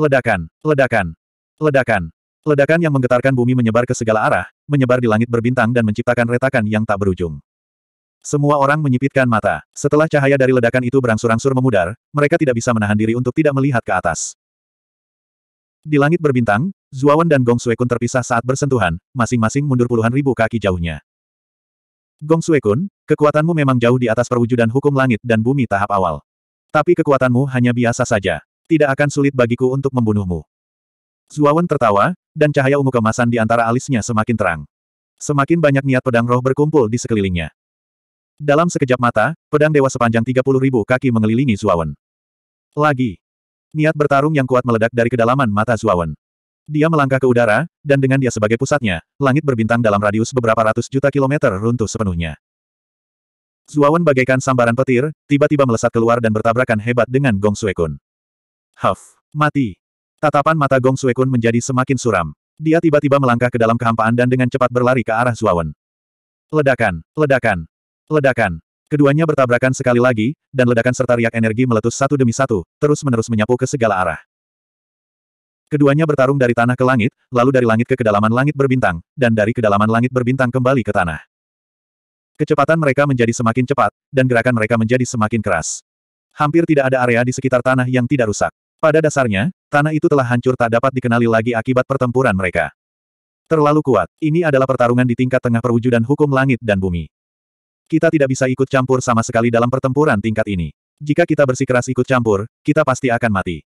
Ledakan, ledakan, ledakan. Ledakan yang menggetarkan bumi menyebar ke segala arah, menyebar di langit berbintang dan menciptakan retakan yang tak berujung. Semua orang menyipitkan mata. Setelah cahaya dari ledakan itu berangsur-angsur memudar, mereka tidak bisa menahan diri untuk tidak melihat ke atas. Di langit berbintang, Zuawan dan Gong Suekun terpisah saat bersentuhan, masing-masing mundur puluhan ribu kaki jauhnya. Gong Suekun, kekuatanmu memang jauh di atas perwujudan hukum langit dan bumi tahap awal. Tapi kekuatanmu hanya biasa saja tidak akan sulit bagiku untuk membunuhmu. Zuawan tertawa, dan cahaya ungu kemasan di antara alisnya semakin terang. Semakin banyak niat pedang roh berkumpul di sekelilingnya. Dalam sekejap mata, pedang dewa sepanjang 30 ribu kaki mengelilingi Zuawan. Lagi. Niat bertarung yang kuat meledak dari kedalaman mata Zuawan. Dia melangkah ke udara, dan dengan dia sebagai pusatnya, langit berbintang dalam radius beberapa ratus juta kilometer runtuh sepenuhnya. Zuawan bagaikan sambaran petir, tiba-tiba melesat keluar dan bertabrakan hebat dengan Gong Suekun. Huff. Mati. Tatapan mata Gong Suekun menjadi semakin suram. Dia tiba-tiba melangkah ke dalam kehampaan dan dengan cepat berlari ke arah Zuawan. Ledakan, ledakan, ledakan. Keduanya bertabrakan sekali lagi, dan ledakan serta riak energi meletus satu demi satu, terus-menerus menyapu ke segala arah. Keduanya bertarung dari tanah ke langit, lalu dari langit ke kedalaman langit berbintang, dan dari kedalaman langit berbintang kembali ke tanah. Kecepatan mereka menjadi semakin cepat, dan gerakan mereka menjadi semakin keras. Hampir tidak ada area di sekitar tanah yang tidak rusak. Pada dasarnya, tanah itu telah hancur tak dapat dikenali lagi akibat pertempuran mereka. Terlalu kuat, ini adalah pertarungan di tingkat tengah perwujudan hukum langit dan bumi. Kita tidak bisa ikut campur sama sekali dalam pertempuran tingkat ini. Jika kita bersikeras ikut campur, kita pasti akan mati.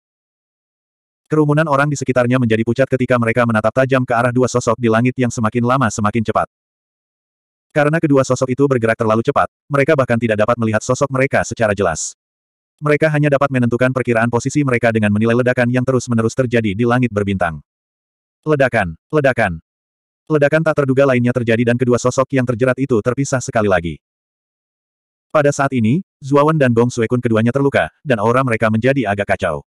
Kerumunan orang di sekitarnya menjadi pucat ketika mereka menatap tajam ke arah dua sosok di langit yang semakin lama semakin cepat. Karena kedua sosok itu bergerak terlalu cepat, mereka bahkan tidak dapat melihat sosok mereka secara jelas. Mereka hanya dapat menentukan perkiraan posisi mereka dengan menilai ledakan yang terus-menerus terjadi di langit berbintang. Ledakan, ledakan. Ledakan tak terduga lainnya terjadi dan kedua sosok yang terjerat itu terpisah sekali lagi. Pada saat ini, Zuawan dan Gong Suekun keduanya terluka, dan aura mereka menjadi agak kacau.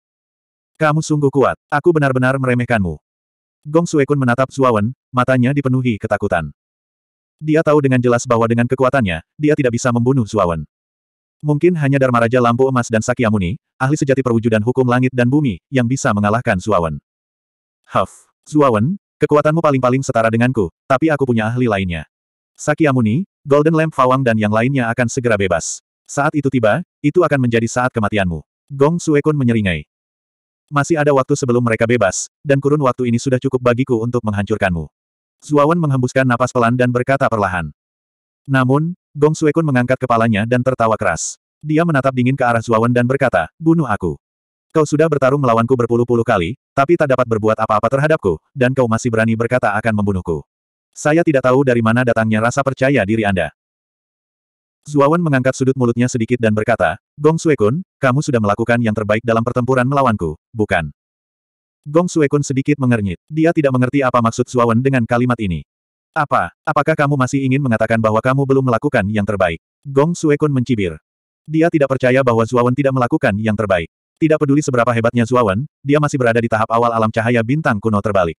Kamu sungguh kuat, aku benar-benar meremehkanmu. Gong Suekun menatap Zuawan, matanya dipenuhi ketakutan. Dia tahu dengan jelas bahwa dengan kekuatannya, dia tidak bisa membunuh Zuawan. Mungkin hanya Dharma Raja Lampu Emas dan Sakyamuni, ahli sejati perwujudan hukum langit dan bumi, yang bisa mengalahkan Zuawan. Huff, Zuawan, kekuatanmu paling-paling setara denganku, tapi aku punya ahli lainnya. Sakyamuni, Golden Lamp Fawang dan yang lainnya akan segera bebas. Saat itu tiba, itu akan menjadi saat kematianmu. Gong Suekun menyeringai. Masih ada waktu sebelum mereka bebas, dan kurun waktu ini sudah cukup bagiku untuk menghancurkanmu. Zuawan menghembuskan napas pelan dan berkata perlahan. Namun, Gong Suekun mengangkat kepalanya dan tertawa keras. Dia menatap dingin ke arah Zuawan dan berkata, bunuh aku. Kau sudah bertarung melawanku berpuluh-puluh kali, tapi tak dapat berbuat apa-apa terhadapku, dan kau masih berani berkata akan membunuhku. Saya tidak tahu dari mana datangnya rasa percaya diri Anda. Zuawan mengangkat sudut mulutnya sedikit dan berkata, Gong Suekun, kamu sudah melakukan yang terbaik dalam pertempuran melawanku, bukan? Gong Suekun sedikit mengernyit. Dia tidak mengerti apa maksud Zuawan dengan kalimat ini. Apa? Apakah kamu masih ingin mengatakan bahwa kamu belum melakukan yang terbaik? Gong Suekun mencibir. Dia tidak percaya bahwa Zuawan tidak melakukan yang terbaik. Tidak peduli seberapa hebatnya Zuawan, dia masih berada di tahap awal alam cahaya bintang kuno terbalik.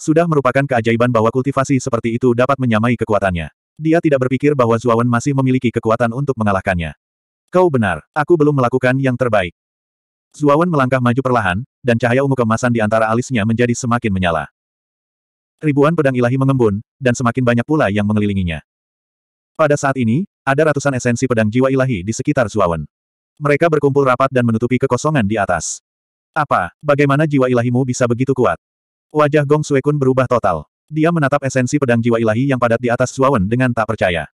Sudah merupakan keajaiban bahwa kultivasi seperti itu dapat menyamai kekuatannya. Dia tidak berpikir bahwa Zuawan masih memiliki kekuatan untuk mengalahkannya. Kau benar, aku belum melakukan yang terbaik. Zuawan melangkah maju perlahan, dan cahaya ungu kemasan di antara alisnya menjadi semakin menyala. Ribuan pedang ilahi mengembun, dan semakin banyak pula yang mengelilinginya. Pada saat ini, ada ratusan esensi pedang jiwa ilahi di sekitar Zuawan. Mereka berkumpul rapat dan menutupi kekosongan di atas. Apa, bagaimana jiwa ilahimu bisa begitu kuat? Wajah Gong Suekun berubah total. Dia menatap esensi pedang jiwa ilahi yang padat di atas Zuawan dengan tak percaya.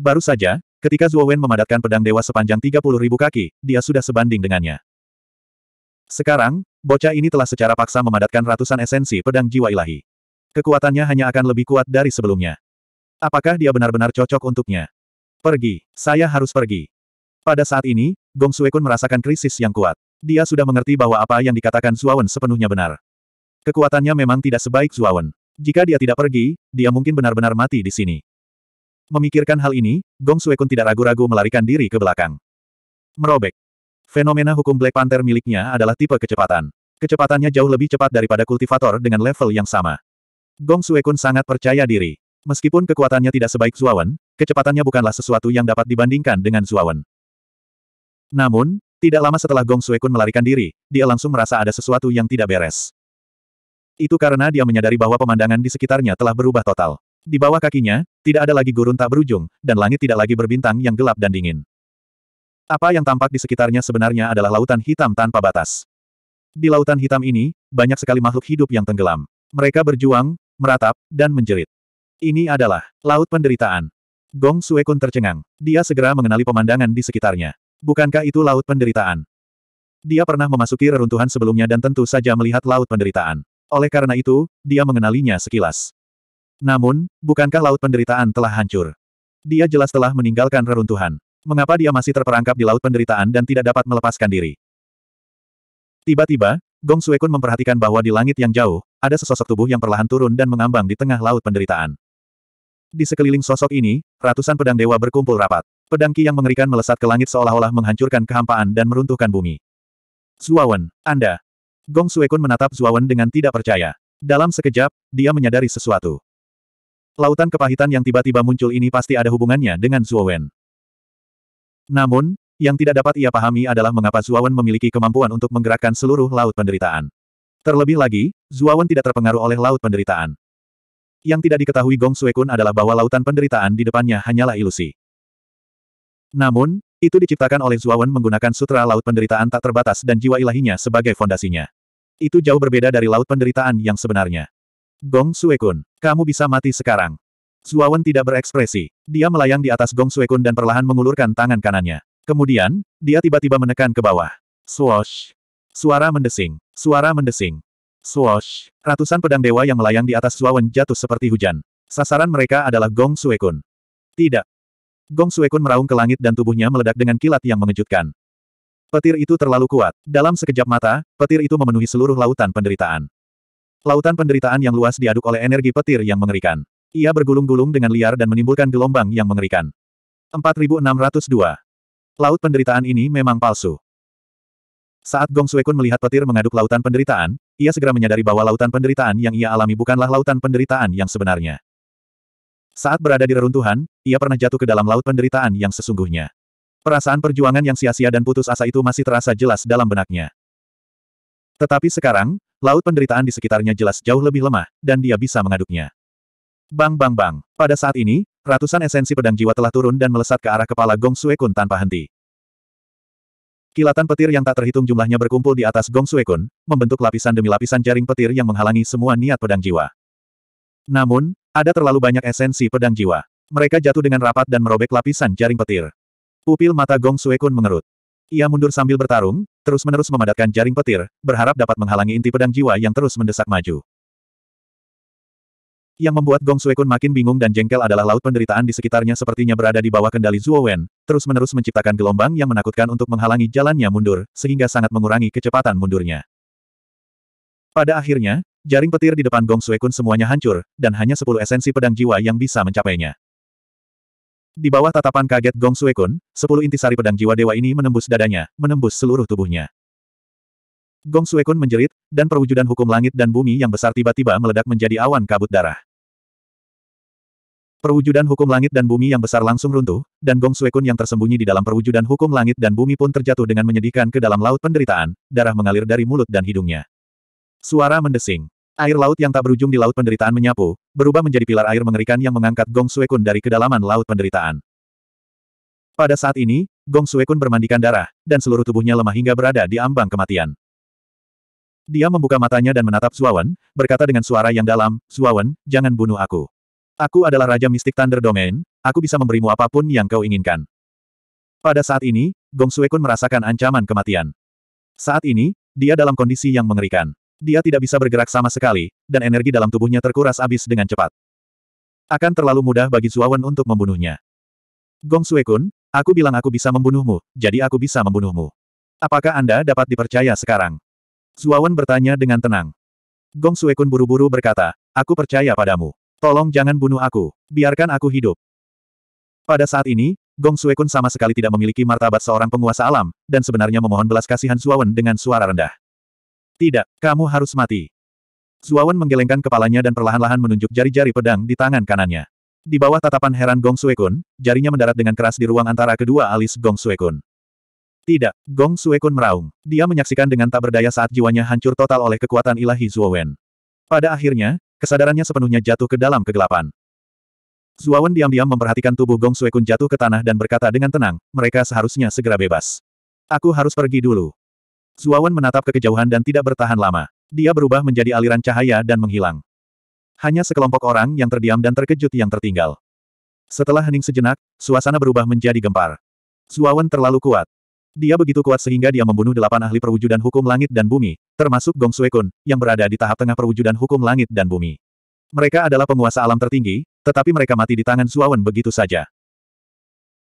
Baru saja, ketika Zuawan memadatkan pedang dewa sepanjang 30.000 kaki, dia sudah sebanding dengannya. Sekarang, bocah ini telah secara paksa memadatkan ratusan esensi pedang jiwa ilahi. Kekuatannya hanya akan lebih kuat dari sebelumnya. Apakah dia benar-benar cocok untuknya? Pergi, saya harus pergi. Pada saat ini, Gong Suekun merasakan krisis yang kuat. Dia sudah mengerti bahwa apa yang dikatakan Zuawan sepenuhnya benar. Kekuatannya memang tidak sebaik Zuawan. Jika dia tidak pergi, dia mungkin benar-benar mati di sini. Memikirkan hal ini, Gong Suekun tidak ragu-ragu melarikan diri ke belakang. Merobek. Fenomena hukum Black Panther miliknya adalah tipe kecepatan. Kecepatannya jauh lebih cepat daripada kultivator dengan level yang sama. Gong Suekun sangat percaya diri. Meskipun kekuatannya tidak sebaik Zuawan, kecepatannya bukanlah sesuatu yang dapat dibandingkan dengan Zuawan. Namun, tidak lama setelah Gong Suekun melarikan diri, dia langsung merasa ada sesuatu yang tidak beres. Itu karena dia menyadari bahwa pemandangan di sekitarnya telah berubah total. Di bawah kakinya, tidak ada lagi gurun tak berujung, dan langit tidak lagi berbintang yang gelap dan dingin. Apa yang tampak di sekitarnya sebenarnya adalah lautan hitam tanpa batas. Di lautan hitam ini, banyak sekali makhluk hidup yang tenggelam. Mereka berjuang, meratap, dan menjerit. Ini adalah Laut Penderitaan. Gong Suekun tercengang. Dia segera mengenali pemandangan di sekitarnya. Bukankah itu Laut Penderitaan? Dia pernah memasuki reruntuhan sebelumnya dan tentu saja melihat Laut Penderitaan. Oleh karena itu, dia mengenalinya sekilas. Namun, bukankah Laut Penderitaan telah hancur? Dia jelas telah meninggalkan reruntuhan. Mengapa dia masih terperangkap di laut penderitaan dan tidak dapat melepaskan diri? Tiba-tiba, Gong Suekun memperhatikan bahwa di langit yang jauh, ada sesosok tubuh yang perlahan turun dan mengambang di tengah laut penderitaan. Di sekeliling sosok ini, ratusan pedang dewa berkumpul rapat. Pedang Ki yang mengerikan melesat ke langit seolah-olah menghancurkan kehampaan dan meruntuhkan bumi. Zuawan, Anda. Gong Suekun menatap Zuawan dengan tidak percaya. Dalam sekejap, dia menyadari sesuatu. Lautan kepahitan yang tiba-tiba muncul ini pasti ada hubungannya dengan Zuawan. Namun, yang tidak dapat ia pahami adalah mengapa Zuawan memiliki kemampuan untuk menggerakkan seluruh laut penderitaan. Terlebih lagi, Zuawan tidak terpengaruh oleh laut penderitaan. Yang tidak diketahui Gong Suekun adalah bahwa lautan penderitaan di depannya hanyalah ilusi. Namun, itu diciptakan oleh Zuawan menggunakan sutra laut penderitaan tak terbatas dan jiwa ilahinya sebagai fondasinya. Itu jauh berbeda dari laut penderitaan yang sebenarnya. Gong Suekun, kamu bisa mati sekarang. Suawan tidak berekspresi. Dia melayang di atas Gong Suekun dan perlahan mengulurkan tangan kanannya. Kemudian, dia tiba-tiba menekan ke bawah. Swosh. Suara mendesing. Suara mendesing. Swosh. Ratusan pedang dewa yang melayang di atas Suawan jatuh seperti hujan. Sasaran mereka adalah Gong Suekun. Tidak. Gong Suekun meraung ke langit dan tubuhnya meledak dengan kilat yang mengejutkan. Petir itu terlalu kuat. Dalam sekejap mata, petir itu memenuhi seluruh lautan penderitaan. Lautan penderitaan yang luas diaduk oleh energi petir yang mengerikan. Ia bergulung-gulung dengan liar dan menimbulkan gelombang yang mengerikan. 4602. Laut penderitaan ini memang palsu. Saat Gong Suekun melihat petir mengaduk lautan penderitaan, ia segera menyadari bahwa lautan penderitaan yang ia alami bukanlah lautan penderitaan yang sebenarnya. Saat berada di reruntuhan, ia pernah jatuh ke dalam laut penderitaan yang sesungguhnya. Perasaan perjuangan yang sia-sia dan putus asa itu masih terasa jelas dalam benaknya. Tetapi sekarang, laut penderitaan di sekitarnya jelas jauh lebih lemah, dan dia bisa mengaduknya. Bang bang bang. Pada saat ini, ratusan esensi pedang jiwa telah turun dan melesat ke arah kepala Gong Sue Kun tanpa henti. Kilatan petir yang tak terhitung jumlahnya berkumpul di atas Gong Sue Kun, membentuk lapisan demi lapisan jaring petir yang menghalangi semua niat pedang jiwa. Namun, ada terlalu banyak esensi pedang jiwa. Mereka jatuh dengan rapat dan merobek lapisan jaring petir. Pupil mata Gong Sue Kun mengerut. Ia mundur sambil bertarung, terus-menerus memadatkan jaring petir, berharap dapat menghalangi inti pedang jiwa yang terus mendesak maju. Yang membuat Gong Suekun makin bingung dan jengkel adalah laut penderitaan di sekitarnya sepertinya berada di bawah kendali Zuo Wen, terus-menerus menciptakan gelombang yang menakutkan untuk menghalangi jalannya mundur, sehingga sangat mengurangi kecepatan mundurnya. Pada akhirnya, jaring petir di depan Gong Suekun semuanya hancur, dan hanya sepuluh esensi pedang jiwa yang bisa mencapainya. Di bawah tatapan kaget Gong Suekun, sepuluh intisari pedang jiwa dewa ini menembus dadanya, menembus seluruh tubuhnya. Gong Suekun menjerit, dan perwujudan hukum langit dan bumi yang besar tiba-tiba meledak menjadi awan kabut darah. Perwujudan hukum langit dan bumi yang besar langsung runtuh, dan Gong Suekun yang tersembunyi di dalam perwujudan hukum langit dan bumi pun terjatuh dengan menyedihkan ke dalam laut penderitaan, darah mengalir dari mulut dan hidungnya. Suara mendesing. Air laut yang tak berujung di laut penderitaan menyapu, berubah menjadi pilar air mengerikan yang mengangkat Gong Suekun dari kedalaman laut penderitaan. Pada saat ini, Gong Suekun bermandikan darah, dan seluruh tubuhnya lemah hingga berada di ambang kematian. Dia membuka matanya dan menatap Suawan, berkata dengan suara yang dalam, Suawan, jangan bunuh aku. Aku adalah Raja Mistik Thunder Domain, aku bisa memberimu apapun yang kau inginkan. Pada saat ini, Gong Suekun merasakan ancaman kematian. Saat ini, dia dalam kondisi yang mengerikan. Dia tidak bisa bergerak sama sekali, dan energi dalam tubuhnya terkuras habis dengan cepat. Akan terlalu mudah bagi Zuawan untuk membunuhnya. Gong Suekun, aku bilang aku bisa membunuhmu, jadi aku bisa membunuhmu. Apakah Anda dapat dipercaya sekarang? Zuawan bertanya dengan tenang. Gong Suekun buru-buru berkata, aku percaya padamu. Tolong jangan bunuh aku, biarkan aku hidup. Pada saat ini, Gong Suekun sama sekali tidak memiliki martabat seorang penguasa alam, dan sebenarnya memohon belas kasihan Zuawan dengan suara rendah. Tidak, kamu harus mati. Zuawan menggelengkan kepalanya dan perlahan-lahan menunjuk jari-jari pedang di tangan kanannya. Di bawah tatapan heran Gong Suekun, jarinya mendarat dengan keras di ruang antara kedua alis Gong Suekun. Tidak, Gong Suekun meraung. Dia menyaksikan dengan tak berdaya saat jiwanya hancur total oleh kekuatan ilahi Zuowen. Pada akhirnya, kesadarannya sepenuhnya jatuh ke dalam kegelapan. Zuowen diam-diam memperhatikan tubuh Gong Suekun jatuh ke tanah dan berkata dengan tenang, mereka seharusnya segera bebas. Aku harus pergi dulu. Zuowen menatap ke kejauhan dan tidak bertahan lama. Dia berubah menjadi aliran cahaya dan menghilang. Hanya sekelompok orang yang terdiam dan terkejut yang tertinggal. Setelah hening sejenak, suasana berubah menjadi gempar. Zuowen terlalu kuat. Dia begitu kuat sehingga dia membunuh delapan ahli perwujudan hukum langit dan bumi, termasuk Gong Suekun, yang berada di tahap tengah perwujudan hukum langit dan bumi. Mereka adalah penguasa alam tertinggi, tetapi mereka mati di tangan Suawan begitu saja.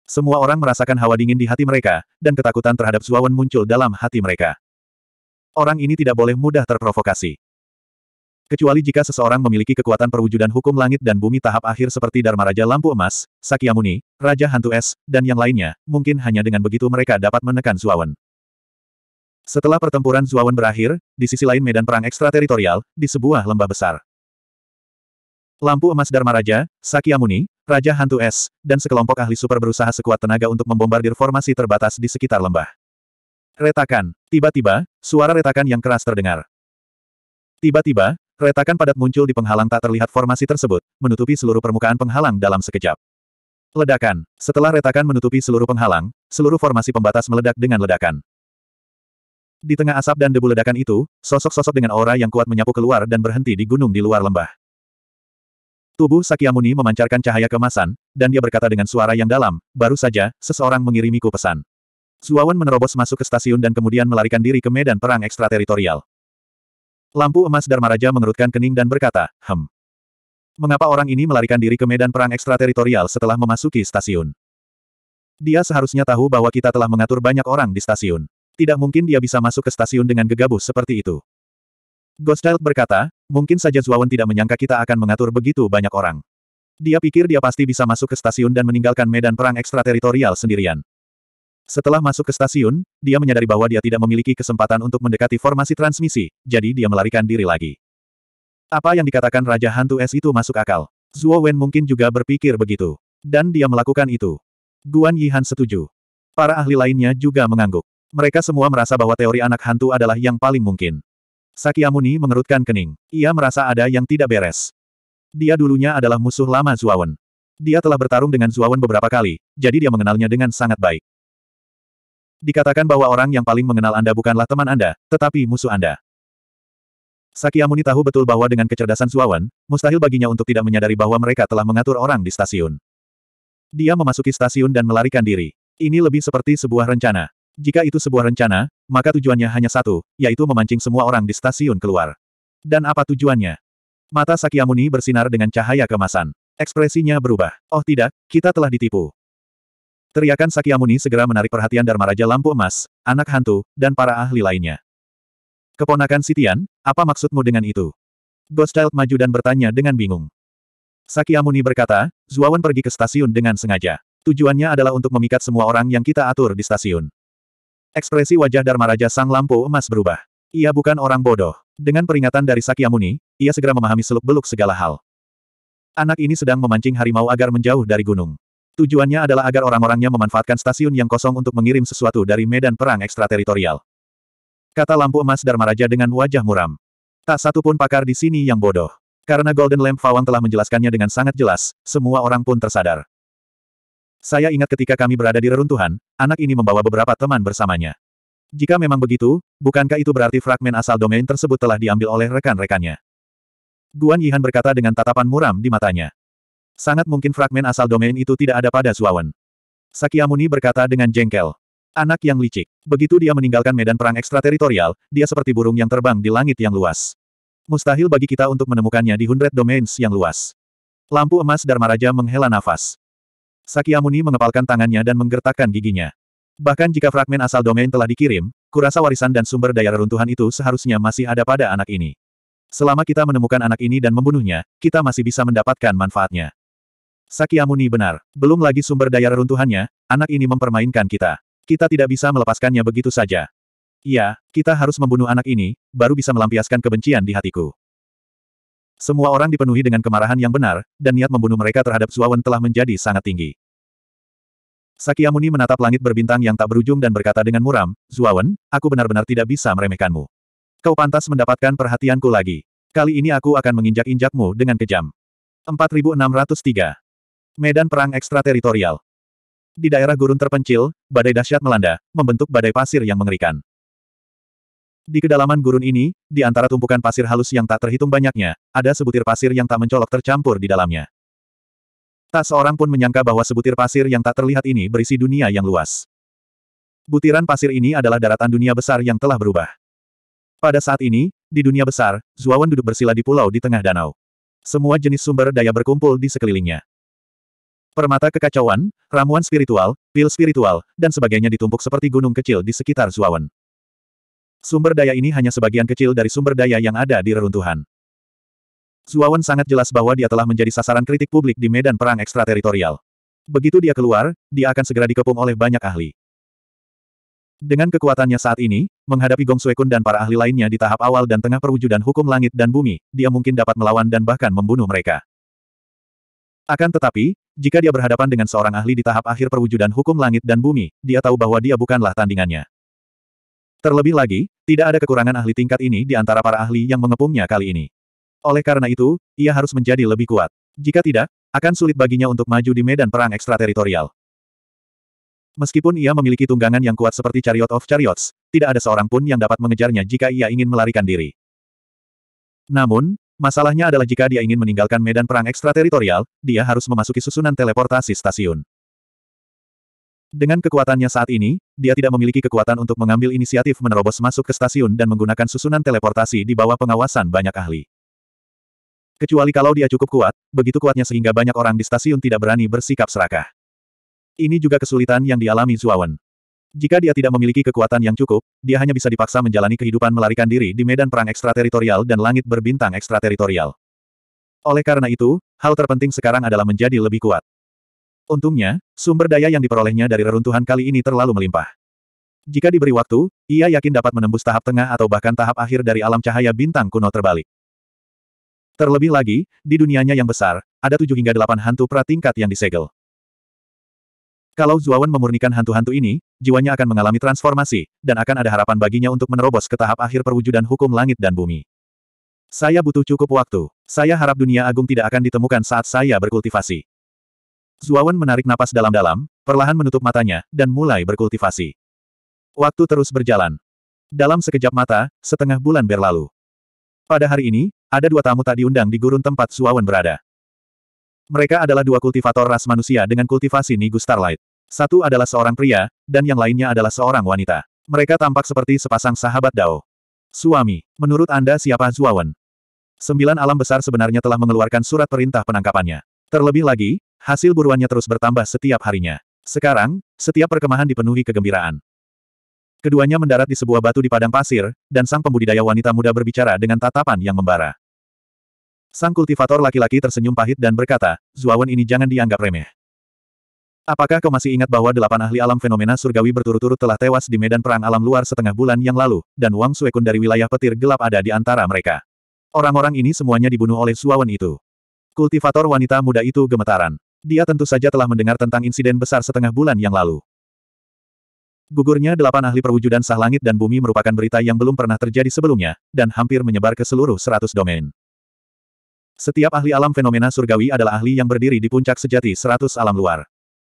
Semua orang merasakan hawa dingin di hati mereka, dan ketakutan terhadap Suawan muncul dalam hati mereka. Orang ini tidak boleh mudah terprovokasi. Kecuali jika seseorang memiliki kekuatan perwujudan hukum langit dan bumi tahap akhir seperti Dharma Raja Lampu Emas, Sakyamuni, Raja Hantu Es, dan yang lainnya, mungkin hanya dengan begitu mereka dapat menekan Zuawan. Setelah pertempuran Zuawan berakhir, di sisi lain medan perang ekstrateritorial, di sebuah lembah besar. Lampu emas Dharma Raja, Sakyamuni, Raja Hantu Es, dan sekelompok ahli super berusaha sekuat tenaga untuk membombardir formasi terbatas di sekitar lembah. Retakan. Tiba-tiba, suara retakan yang keras terdengar. Tiba-tiba, Retakan padat muncul di penghalang tak terlihat formasi tersebut, menutupi seluruh permukaan penghalang dalam sekejap. Ledakan. Setelah retakan menutupi seluruh penghalang, seluruh formasi pembatas meledak dengan ledakan. Di tengah asap dan debu ledakan itu, sosok-sosok dengan aura yang kuat menyapu keluar dan berhenti di gunung di luar lembah. Tubuh Sakyamuni memancarkan cahaya kemasan, dan dia berkata dengan suara yang dalam, baru saja, seseorang mengirimiku pesan. Zuawan menerobos masuk ke stasiun dan kemudian melarikan diri ke medan perang ekstrateritorial. Lampu emas Dharma Raja mengerutkan kening dan berkata, Hem. Mengapa orang ini melarikan diri ke medan perang ekstrateritorial setelah memasuki stasiun? Dia seharusnya tahu bahwa kita telah mengatur banyak orang di stasiun. Tidak mungkin dia bisa masuk ke stasiun dengan gegabah seperti itu. Gosdale berkata, mungkin saja Zuawan tidak menyangka kita akan mengatur begitu banyak orang. Dia pikir dia pasti bisa masuk ke stasiun dan meninggalkan medan perang ekstrateritorial sendirian. Setelah masuk ke stasiun, dia menyadari bahwa dia tidak memiliki kesempatan untuk mendekati formasi transmisi, jadi dia melarikan diri lagi. Apa yang dikatakan Raja Hantu Es itu masuk akal. Zhuo Wen mungkin juga berpikir begitu. Dan dia melakukan itu. Guan Yihan setuju. Para ahli lainnya juga mengangguk. Mereka semua merasa bahwa teori anak hantu adalah yang paling mungkin. Sakyamuni mengerutkan kening. Ia merasa ada yang tidak beres. Dia dulunya adalah musuh lama Zuawan. Dia telah bertarung dengan Zuawan beberapa kali, jadi dia mengenalnya dengan sangat baik. Dikatakan bahwa orang yang paling mengenal Anda bukanlah teman Anda, tetapi musuh Anda. Sakyamuni tahu betul bahwa dengan kecerdasan Suawan, mustahil baginya untuk tidak menyadari bahwa mereka telah mengatur orang di stasiun. Dia memasuki stasiun dan melarikan diri. Ini lebih seperti sebuah rencana. Jika itu sebuah rencana, maka tujuannya hanya satu, yaitu memancing semua orang di stasiun keluar. Dan apa tujuannya? Mata Sakyamuni bersinar dengan cahaya kemasan. Ekspresinya berubah. Oh tidak, kita telah ditipu. Teriakan Sakyamuni segera menarik perhatian Dharma Raja Lampu Emas, anak hantu, dan para ahli lainnya. Keponakan Sitian, apa maksudmu dengan itu? Ghostchild maju dan bertanya dengan bingung. Sakyamuni berkata, Zuawan pergi ke stasiun dengan sengaja. Tujuannya adalah untuk memikat semua orang yang kita atur di stasiun. Ekspresi wajah Dharma Raja Sang Lampu Emas berubah. Ia bukan orang bodoh. Dengan peringatan dari Sakyamuni, ia segera memahami seluk-beluk segala hal. Anak ini sedang memancing harimau agar menjauh dari gunung. Tujuannya adalah agar orang-orangnya memanfaatkan stasiun yang kosong untuk mengirim sesuatu dari medan perang ekstrateritorial. Kata lampu emas Dharma Raja dengan wajah muram. Tak satu pun pakar di sini yang bodoh. Karena Golden Lamp Fawang telah menjelaskannya dengan sangat jelas, semua orang pun tersadar. Saya ingat ketika kami berada di reruntuhan, anak ini membawa beberapa teman bersamanya. Jika memang begitu, bukankah itu berarti fragmen asal domain tersebut telah diambil oleh rekan-rekannya? Guan Yihan berkata dengan tatapan muram di matanya. Sangat mungkin fragmen asal domain itu tidak ada pada Zuawan. Sakyamuni berkata dengan jengkel. Anak yang licik. Begitu dia meninggalkan medan perang ekstrateritorial, dia seperti burung yang terbang di langit yang luas. Mustahil bagi kita untuk menemukannya di hundred domains yang luas. Lampu emas Dharma Raja menghela nafas. Sakyamuni mengepalkan tangannya dan menggertakkan giginya. Bahkan jika fragmen asal domain telah dikirim, kurasa warisan dan sumber daya reruntuhan itu seharusnya masih ada pada anak ini. Selama kita menemukan anak ini dan membunuhnya, kita masih bisa mendapatkan manfaatnya. Sakyamuni benar. Belum lagi sumber daya reruntuhannya, anak ini mempermainkan kita. Kita tidak bisa melepaskannya begitu saja. Ya, kita harus membunuh anak ini, baru bisa melampiaskan kebencian di hatiku. Semua orang dipenuhi dengan kemarahan yang benar, dan niat membunuh mereka terhadap Suawan telah menjadi sangat tinggi. Sakyamuni menatap langit berbintang yang tak berujung dan berkata dengan muram, Zuawan, aku benar-benar tidak bisa meremehkanmu. Kau pantas mendapatkan perhatianku lagi. Kali ini aku akan menginjak-injakmu dengan kejam. 4603 Medan perang ekstrateritorial. Di daerah gurun terpencil, badai dahsyat melanda, membentuk badai pasir yang mengerikan. Di kedalaman gurun ini, di antara tumpukan pasir halus yang tak terhitung banyaknya, ada sebutir pasir yang tak mencolok tercampur di dalamnya. Tak seorang pun menyangka bahwa sebutir pasir yang tak terlihat ini berisi dunia yang luas. Butiran pasir ini adalah daratan dunia besar yang telah berubah. Pada saat ini, di dunia besar, Zuawan duduk bersila di pulau di tengah danau. Semua jenis sumber daya berkumpul di sekelilingnya. Permata kekacauan, ramuan spiritual, pil spiritual, dan sebagainya ditumpuk seperti gunung kecil di sekitar Zuawan. Sumber daya ini hanya sebagian kecil dari sumber daya yang ada di reruntuhan. Zuawan sangat jelas bahwa dia telah menjadi sasaran kritik publik di medan perang ekstrateritorial. Begitu dia keluar, dia akan segera dikepung oleh banyak ahli. Dengan kekuatannya saat ini, menghadapi Gong Suekun dan para ahli lainnya di tahap awal dan tengah perwujudan hukum langit dan bumi, dia mungkin dapat melawan dan bahkan membunuh mereka. Akan tetapi, jika dia berhadapan dengan seorang ahli di tahap akhir perwujudan hukum langit dan bumi, dia tahu bahwa dia bukanlah tandingannya. Terlebih lagi, tidak ada kekurangan ahli tingkat ini di antara para ahli yang mengepungnya kali ini. Oleh karena itu, ia harus menjadi lebih kuat. Jika tidak, akan sulit baginya untuk maju di medan perang ekstrateritorial. Meskipun ia memiliki tunggangan yang kuat seperti Chariot of Chariots, tidak ada seorang pun yang dapat mengejarnya jika ia ingin melarikan diri. Namun, Masalahnya adalah jika dia ingin meninggalkan medan perang ekstrateritorial, dia harus memasuki susunan teleportasi stasiun. Dengan kekuatannya saat ini, dia tidak memiliki kekuatan untuk mengambil inisiatif menerobos masuk ke stasiun dan menggunakan susunan teleportasi di bawah pengawasan banyak ahli. Kecuali kalau dia cukup kuat, begitu kuatnya sehingga banyak orang di stasiun tidak berani bersikap serakah. Ini juga kesulitan yang dialami Zuawan. Jika dia tidak memiliki kekuatan yang cukup, dia hanya bisa dipaksa menjalani kehidupan melarikan diri di medan perang ekstrateritorial dan langit berbintang ekstrateritorial. Oleh karena itu, hal terpenting sekarang adalah menjadi lebih kuat. Untungnya, sumber daya yang diperolehnya dari reruntuhan kali ini terlalu melimpah. Jika diberi waktu, ia yakin dapat menembus tahap tengah atau bahkan tahap akhir dari alam cahaya bintang kuno terbalik. Terlebih lagi, di dunianya yang besar, ada tujuh hingga delapan hantu pratingkat yang disegel. Kalau Zuawan memurnikan hantu-hantu ini, jiwanya akan mengalami transformasi, dan akan ada harapan baginya untuk menerobos ke tahap akhir perwujudan hukum langit dan bumi. Saya butuh cukup waktu. Saya harap dunia agung tidak akan ditemukan saat saya berkultivasi. Zuawan menarik napas dalam-dalam, perlahan menutup matanya, dan mulai berkultivasi. Waktu terus berjalan. Dalam sekejap mata, setengah bulan berlalu. Pada hari ini, ada dua tamu tak diundang di gurun tempat Zuawan berada. Mereka adalah dua kultivator ras manusia dengan kultivasi Nigu Starlight. Satu adalah seorang pria, dan yang lainnya adalah seorang wanita. Mereka tampak seperti sepasang sahabat Dao. Suami, menurut Anda siapa Zuawan? Sembilan alam besar sebenarnya telah mengeluarkan surat perintah penangkapannya. Terlebih lagi, hasil buruannya terus bertambah setiap harinya. Sekarang, setiap perkemahan dipenuhi kegembiraan. Keduanya mendarat di sebuah batu di padang pasir, dan sang pembudidaya wanita muda berbicara dengan tatapan yang membara. Sang kultivator laki-laki tersenyum pahit dan berkata, Zuawan ini jangan dianggap remeh. Apakah kau masih ingat bahwa delapan ahli alam fenomena surgawi berturut-turut telah tewas di medan perang alam luar setengah bulan yang lalu, dan Wang Suekun dari wilayah petir gelap ada di antara mereka. Orang-orang ini semuanya dibunuh oleh Zuawan itu. Kultivator wanita muda itu gemetaran. Dia tentu saja telah mendengar tentang insiden besar setengah bulan yang lalu. Gugurnya delapan ahli perwujudan sah langit dan bumi merupakan berita yang belum pernah terjadi sebelumnya, dan hampir menyebar ke seluruh seratus domain. Setiap ahli alam fenomena surgawi adalah ahli yang berdiri di puncak sejati seratus alam luar.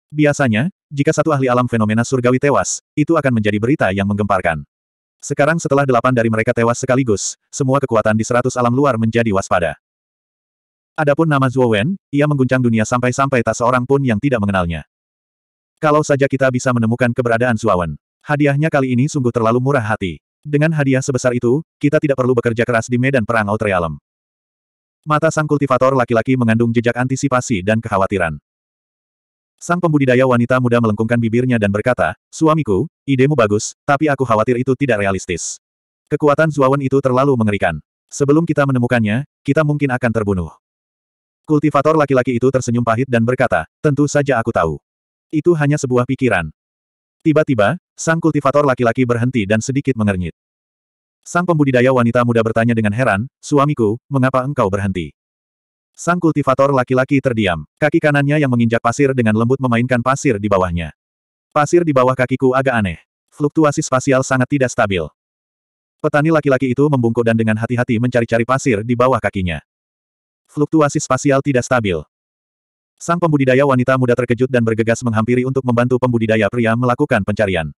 Biasanya, jika satu ahli alam fenomena surgawi tewas, itu akan menjadi berita yang menggemparkan. Sekarang setelah delapan dari mereka tewas sekaligus, semua kekuatan di seratus alam luar menjadi waspada. Adapun nama Zhuo Wen, ia mengguncang dunia sampai-sampai tak seorang pun yang tidak mengenalnya. Kalau saja kita bisa menemukan keberadaan Zhuo Wen, hadiahnya kali ini sungguh terlalu murah hati. Dengan hadiah sebesar itu, kita tidak perlu bekerja keras di medan perang Outrealm. Mata sang kultivator laki-laki mengandung jejak antisipasi dan kekhawatiran. Sang pembudidaya wanita muda melengkungkan bibirnya dan berkata, Suamiku, idemu bagus, tapi aku khawatir itu tidak realistis. Kekuatan Zuawan itu terlalu mengerikan. Sebelum kita menemukannya, kita mungkin akan terbunuh. Kultivator laki-laki itu tersenyum pahit dan berkata, tentu saja aku tahu. Itu hanya sebuah pikiran. Tiba-tiba, sang kultivator laki-laki berhenti dan sedikit mengernyit. Sang pembudidaya wanita muda bertanya dengan heran, suamiku, mengapa engkau berhenti? Sang kultivator laki-laki terdiam, kaki kanannya yang menginjak pasir dengan lembut memainkan pasir di bawahnya. Pasir di bawah kakiku agak aneh. Fluktuasi spasial sangat tidak stabil. Petani laki-laki itu membungkuk dan dengan hati-hati mencari-cari pasir di bawah kakinya. Fluktuasi spasial tidak stabil. Sang pembudidaya wanita muda terkejut dan bergegas menghampiri untuk membantu pembudidaya pria melakukan pencarian.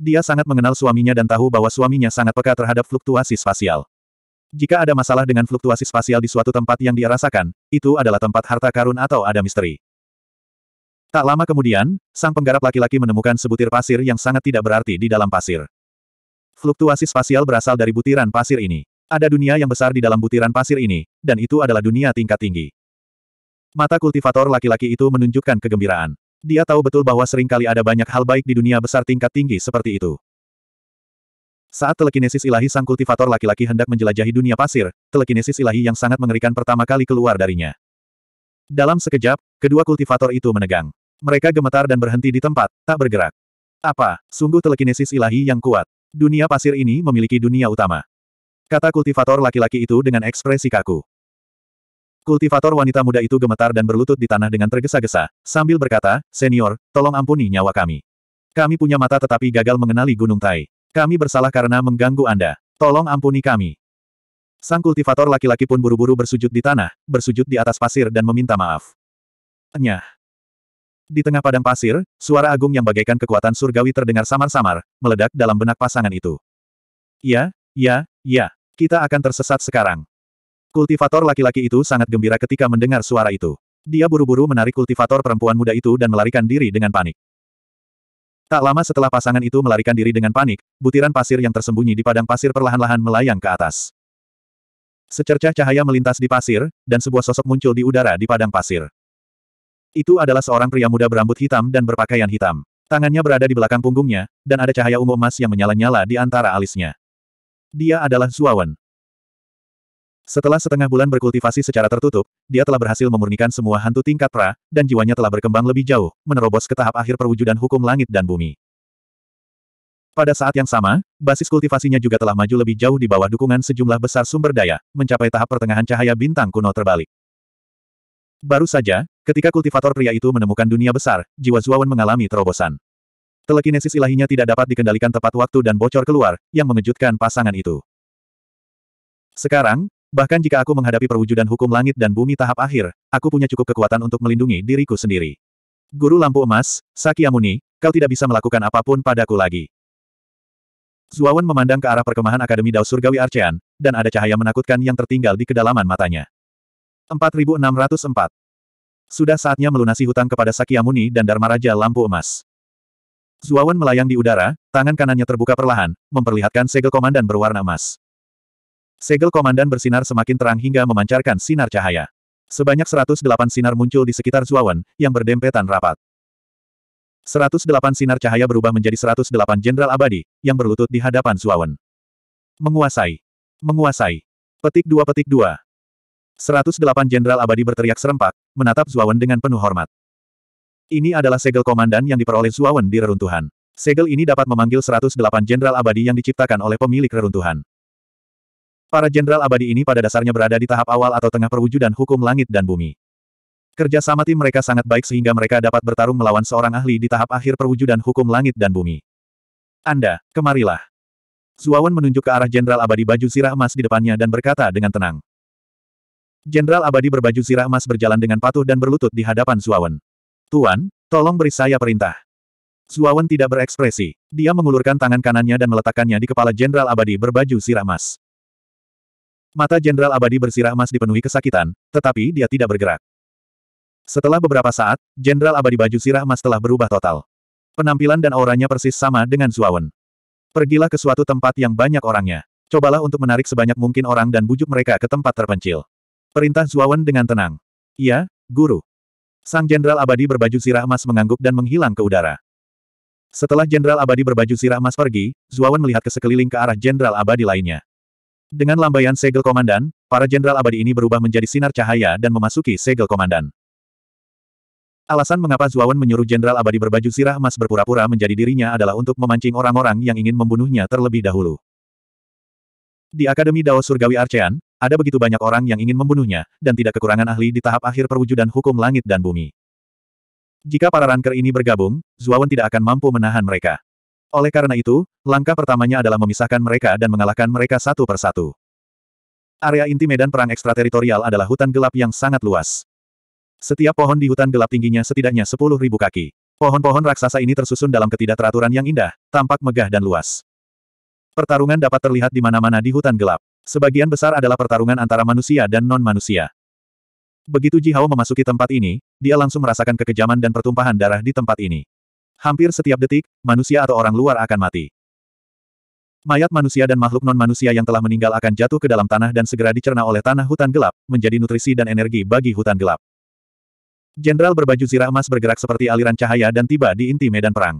Dia sangat mengenal suaminya dan tahu bahwa suaminya sangat peka terhadap fluktuasi spasial. Jika ada masalah dengan fluktuasi spasial di suatu tempat yang dia rasakan, itu adalah tempat harta karun atau ada misteri. Tak lama kemudian, sang penggarap laki-laki menemukan sebutir pasir yang sangat tidak berarti di dalam pasir. Fluktuasi spasial berasal dari butiran pasir ini. Ada dunia yang besar di dalam butiran pasir ini, dan itu adalah dunia tingkat tinggi. Mata kultivator laki-laki itu menunjukkan kegembiraan. Dia tahu betul bahwa seringkali ada banyak hal baik di dunia besar tingkat tinggi seperti itu. Saat telekinesis ilahi sang kultivator laki-laki hendak menjelajahi dunia pasir, telekinesis ilahi yang sangat mengerikan pertama kali keluar darinya. Dalam sekejap, kedua kultivator itu menegang. Mereka gemetar dan berhenti di tempat, tak bergerak. Apa, sungguh telekinesis ilahi yang kuat. Dunia pasir ini memiliki dunia utama. Kata kultivator laki-laki itu dengan ekspresi kaku. Kultivator wanita muda itu gemetar dan berlutut di tanah dengan tergesa-gesa, sambil berkata, Senior, tolong ampuni nyawa kami. Kami punya mata tetapi gagal mengenali Gunung Tai. Kami bersalah karena mengganggu Anda. Tolong ampuni kami. Sang kultivator laki-laki pun buru-buru bersujud di tanah, bersujud di atas pasir dan meminta maaf. "Enyah." Di tengah padang pasir, suara agung yang bagaikan kekuatan surgawi terdengar samar-samar, meledak dalam benak pasangan itu. Ya, ya, ya, kita akan tersesat sekarang. Kultivator laki-laki itu sangat gembira ketika mendengar suara itu. Dia buru-buru menarik kultivator perempuan muda itu dan melarikan diri dengan panik. Tak lama setelah pasangan itu melarikan diri dengan panik, butiran pasir yang tersembunyi di padang pasir perlahan-lahan melayang ke atas. Secercah cahaya melintas di pasir, dan sebuah sosok muncul di udara di padang pasir. Itu adalah seorang pria muda berambut hitam dan berpakaian hitam. Tangannya berada di belakang punggungnya, dan ada cahaya ungu emas yang menyala-nyala di antara alisnya. Dia adalah Zuawan, setelah setengah bulan berkultivasi secara tertutup, dia telah berhasil memurnikan semua hantu tingkat pra, dan jiwanya telah berkembang lebih jauh, menerobos ke tahap akhir perwujudan hukum langit dan bumi. Pada saat yang sama, basis kultivasinya juga telah maju lebih jauh di bawah dukungan sejumlah besar sumber daya, mencapai tahap pertengahan cahaya bintang kuno terbalik. Baru saja, ketika kultivator pria itu menemukan dunia besar, jiwa Zuawan mengalami terobosan. Telekinesis ilahinya tidak dapat dikendalikan tepat waktu dan bocor keluar, yang mengejutkan pasangan itu. Sekarang, Bahkan jika aku menghadapi perwujudan hukum langit dan bumi tahap akhir, aku punya cukup kekuatan untuk melindungi diriku sendiri. Guru Lampu Emas, Sakyamuni, kau tidak bisa melakukan apapun padaku lagi. Zuawan memandang ke arah perkemahan Akademi Dao Surgawi Archean, dan ada cahaya menakutkan yang tertinggal di kedalaman matanya. 4604 Sudah saatnya melunasi hutang kepada Sakyamuni dan Dharma Raja Lampu Emas. Zuawan melayang di udara, tangan kanannya terbuka perlahan, memperlihatkan segel komandan berwarna emas. Segel komandan bersinar semakin terang hingga memancarkan sinar cahaya. Sebanyak 108 sinar muncul di sekitar Zuawan, yang berdempetan rapat. 108 sinar cahaya berubah menjadi 108 jenderal abadi, yang berlutut di hadapan Zuawan. Menguasai. Menguasai. Petik dua petik dua. 108 jenderal abadi berteriak serempak, menatap Zuawan dengan penuh hormat. Ini adalah segel komandan yang diperoleh Zuawan di reruntuhan. Segel ini dapat memanggil 108 jenderal abadi yang diciptakan oleh pemilik reruntuhan. Para jenderal abadi ini pada dasarnya berada di tahap awal atau tengah perwujudan hukum langit dan bumi. Kerja sama tim mereka sangat baik sehingga mereka dapat bertarung melawan seorang ahli di tahap akhir perwujudan hukum langit dan bumi. Anda, kemarilah. Zuawan menunjuk ke arah Jenderal Abadi baju sirah emas di depannya dan berkata dengan tenang. Jenderal Abadi berbaju sirah emas berjalan dengan patuh dan berlutut di hadapan Zuawan. Tuan, tolong beri saya perintah. Zuawan tidak berekspresi. Dia mengulurkan tangan kanannya dan meletakkannya di kepala Jenderal Abadi berbaju sirah emas. Mata Jenderal Abadi bersirah emas dipenuhi kesakitan, tetapi dia tidak bergerak. Setelah beberapa saat, Jenderal Abadi baju sirah emas telah berubah total. Penampilan dan auranya persis sama dengan Zuawan. Pergilah ke suatu tempat yang banyak orangnya. Cobalah untuk menarik sebanyak mungkin orang dan bujuk mereka ke tempat terpencil. Perintah Zuawan dengan tenang. Iya, Guru. Sang Jenderal Abadi berbaju sirah emas mengangguk dan menghilang ke udara. Setelah Jenderal Abadi berbaju sirah emas pergi, Zuawan melihat ke sekeliling ke arah Jenderal Abadi lainnya. Dengan lambaian segel komandan, para jenderal abadi ini berubah menjadi sinar cahaya dan memasuki segel komandan. Alasan mengapa Zuawan menyuruh jenderal abadi berbaju sirah emas berpura-pura menjadi dirinya adalah untuk memancing orang-orang yang ingin membunuhnya terlebih dahulu. Di Akademi Dao Surgawi Archean, ada begitu banyak orang yang ingin membunuhnya, dan tidak kekurangan ahli di tahap akhir perwujudan hukum langit dan bumi. Jika para ranker ini bergabung, Zuawan tidak akan mampu menahan mereka. Oleh karena itu, langkah pertamanya adalah memisahkan mereka dan mengalahkan mereka satu persatu. Area inti medan perang ekstrateritorial adalah hutan gelap yang sangat luas. Setiap pohon di hutan gelap tingginya setidaknya 10.000 kaki. Pohon-pohon raksasa ini tersusun dalam ketidakteraturan yang indah, tampak megah dan luas. Pertarungan dapat terlihat di mana-mana di hutan gelap. Sebagian besar adalah pertarungan antara manusia dan non-manusia. Begitu Ji Hao memasuki tempat ini, dia langsung merasakan kekejaman dan pertumpahan darah di tempat ini. Hampir setiap detik, manusia atau orang luar akan mati. Mayat manusia dan makhluk non-manusia yang telah meninggal akan jatuh ke dalam tanah dan segera dicerna oleh tanah hutan gelap, menjadi nutrisi dan energi bagi hutan gelap. Jenderal berbaju zirah emas bergerak seperti aliran cahaya dan tiba di inti medan perang.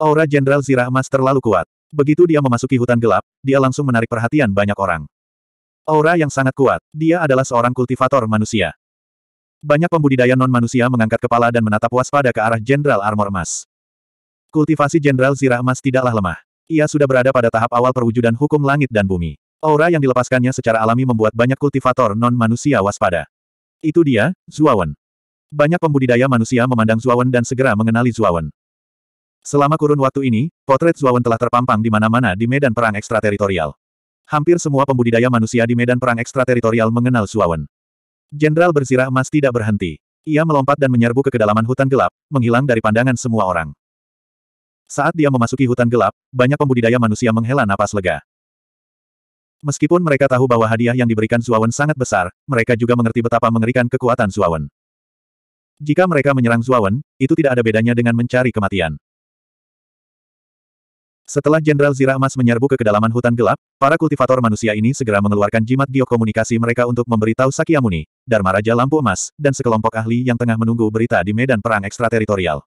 Aura Jenderal zirah emas terlalu kuat. Begitu dia memasuki hutan gelap, dia langsung menarik perhatian banyak orang. Aura yang sangat kuat, dia adalah seorang kultivator manusia. Banyak pembudidaya non-manusia mengangkat kepala dan menatap waspada ke arah Jenderal Armor Emas. Kultivasi Jenderal Zirah Emas tidaklah lemah. Ia sudah berada pada tahap awal perwujudan hukum langit dan bumi. Aura yang dilepaskannya secara alami membuat banyak kultivator non-manusia waspada. Itu dia, Zuawan. Banyak pembudidaya manusia memandang Zuawan dan segera mengenali Zuawan. Selama kurun waktu ini, potret Zuawan telah terpampang di mana-mana di medan perang ekstrateritorial. Hampir semua pembudidaya manusia di medan perang ekstrateritorial mengenal Zuawan. Jenderal bersirah emas tidak berhenti. Ia melompat dan menyerbu ke kedalaman hutan gelap, menghilang dari pandangan semua orang. Saat dia memasuki hutan gelap, banyak pembudidaya manusia menghela napas lega. Meskipun mereka tahu bahwa hadiah yang diberikan Zuawan sangat besar, mereka juga mengerti betapa mengerikan kekuatan Zuawan. Jika mereka menyerang Zuawan, itu tidak ada bedanya dengan mencari kematian. Setelah Jenderal Emas menyerbu ke kedalaman hutan gelap, para kultivator manusia ini segera mengeluarkan jimat geokomunikasi mereka untuk memberitahu Sakyamuni, Dharma Raja Lampu Emas, dan sekelompok ahli yang tengah menunggu berita di medan perang ekstrateritorial.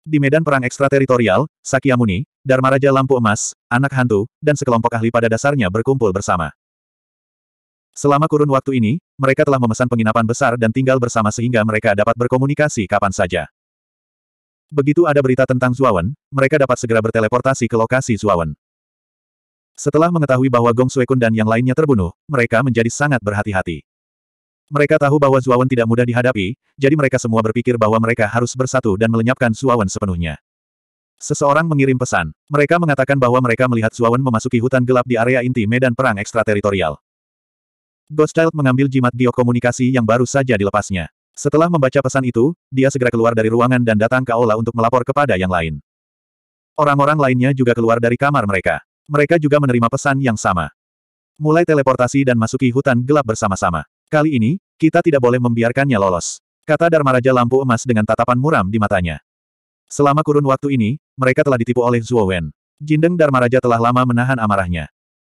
Di medan perang ekstrateritorial, Sakyamuni, Dharma Raja Lampu Emas, Anak Hantu, dan sekelompok ahli pada dasarnya berkumpul bersama. Selama kurun waktu ini, mereka telah memesan penginapan besar dan tinggal bersama sehingga mereka dapat berkomunikasi kapan saja. Begitu ada berita tentang Zuawan, mereka dapat segera berteleportasi ke lokasi Zuawan. Setelah mengetahui bahwa Gong Suekun dan yang lainnya terbunuh, mereka menjadi sangat berhati-hati. Mereka tahu bahwa Zuawan tidak mudah dihadapi, jadi mereka semua berpikir bahwa mereka harus bersatu dan melenyapkan Zuawan sepenuhnya. Seseorang mengirim pesan. Mereka mengatakan bahwa mereka melihat Zuawan memasuki hutan gelap di area inti medan perang ekstrateritorial. Ghost Child mengambil jimat geokomunikasi yang baru saja dilepasnya. Setelah membaca pesan itu, dia segera keluar dari ruangan dan datang ke aula untuk melapor kepada yang lain. Orang-orang lainnya juga keluar dari kamar mereka. Mereka juga menerima pesan yang sama. Mulai teleportasi dan masuki hutan gelap bersama-sama. Kali ini, kita tidak boleh membiarkannya lolos. Kata Dharma Raja Lampu Emas dengan tatapan muram di matanya. Selama kurun waktu ini, mereka telah ditipu oleh Zhuo Wen. Jindeng Dharma Raja telah lama menahan amarahnya.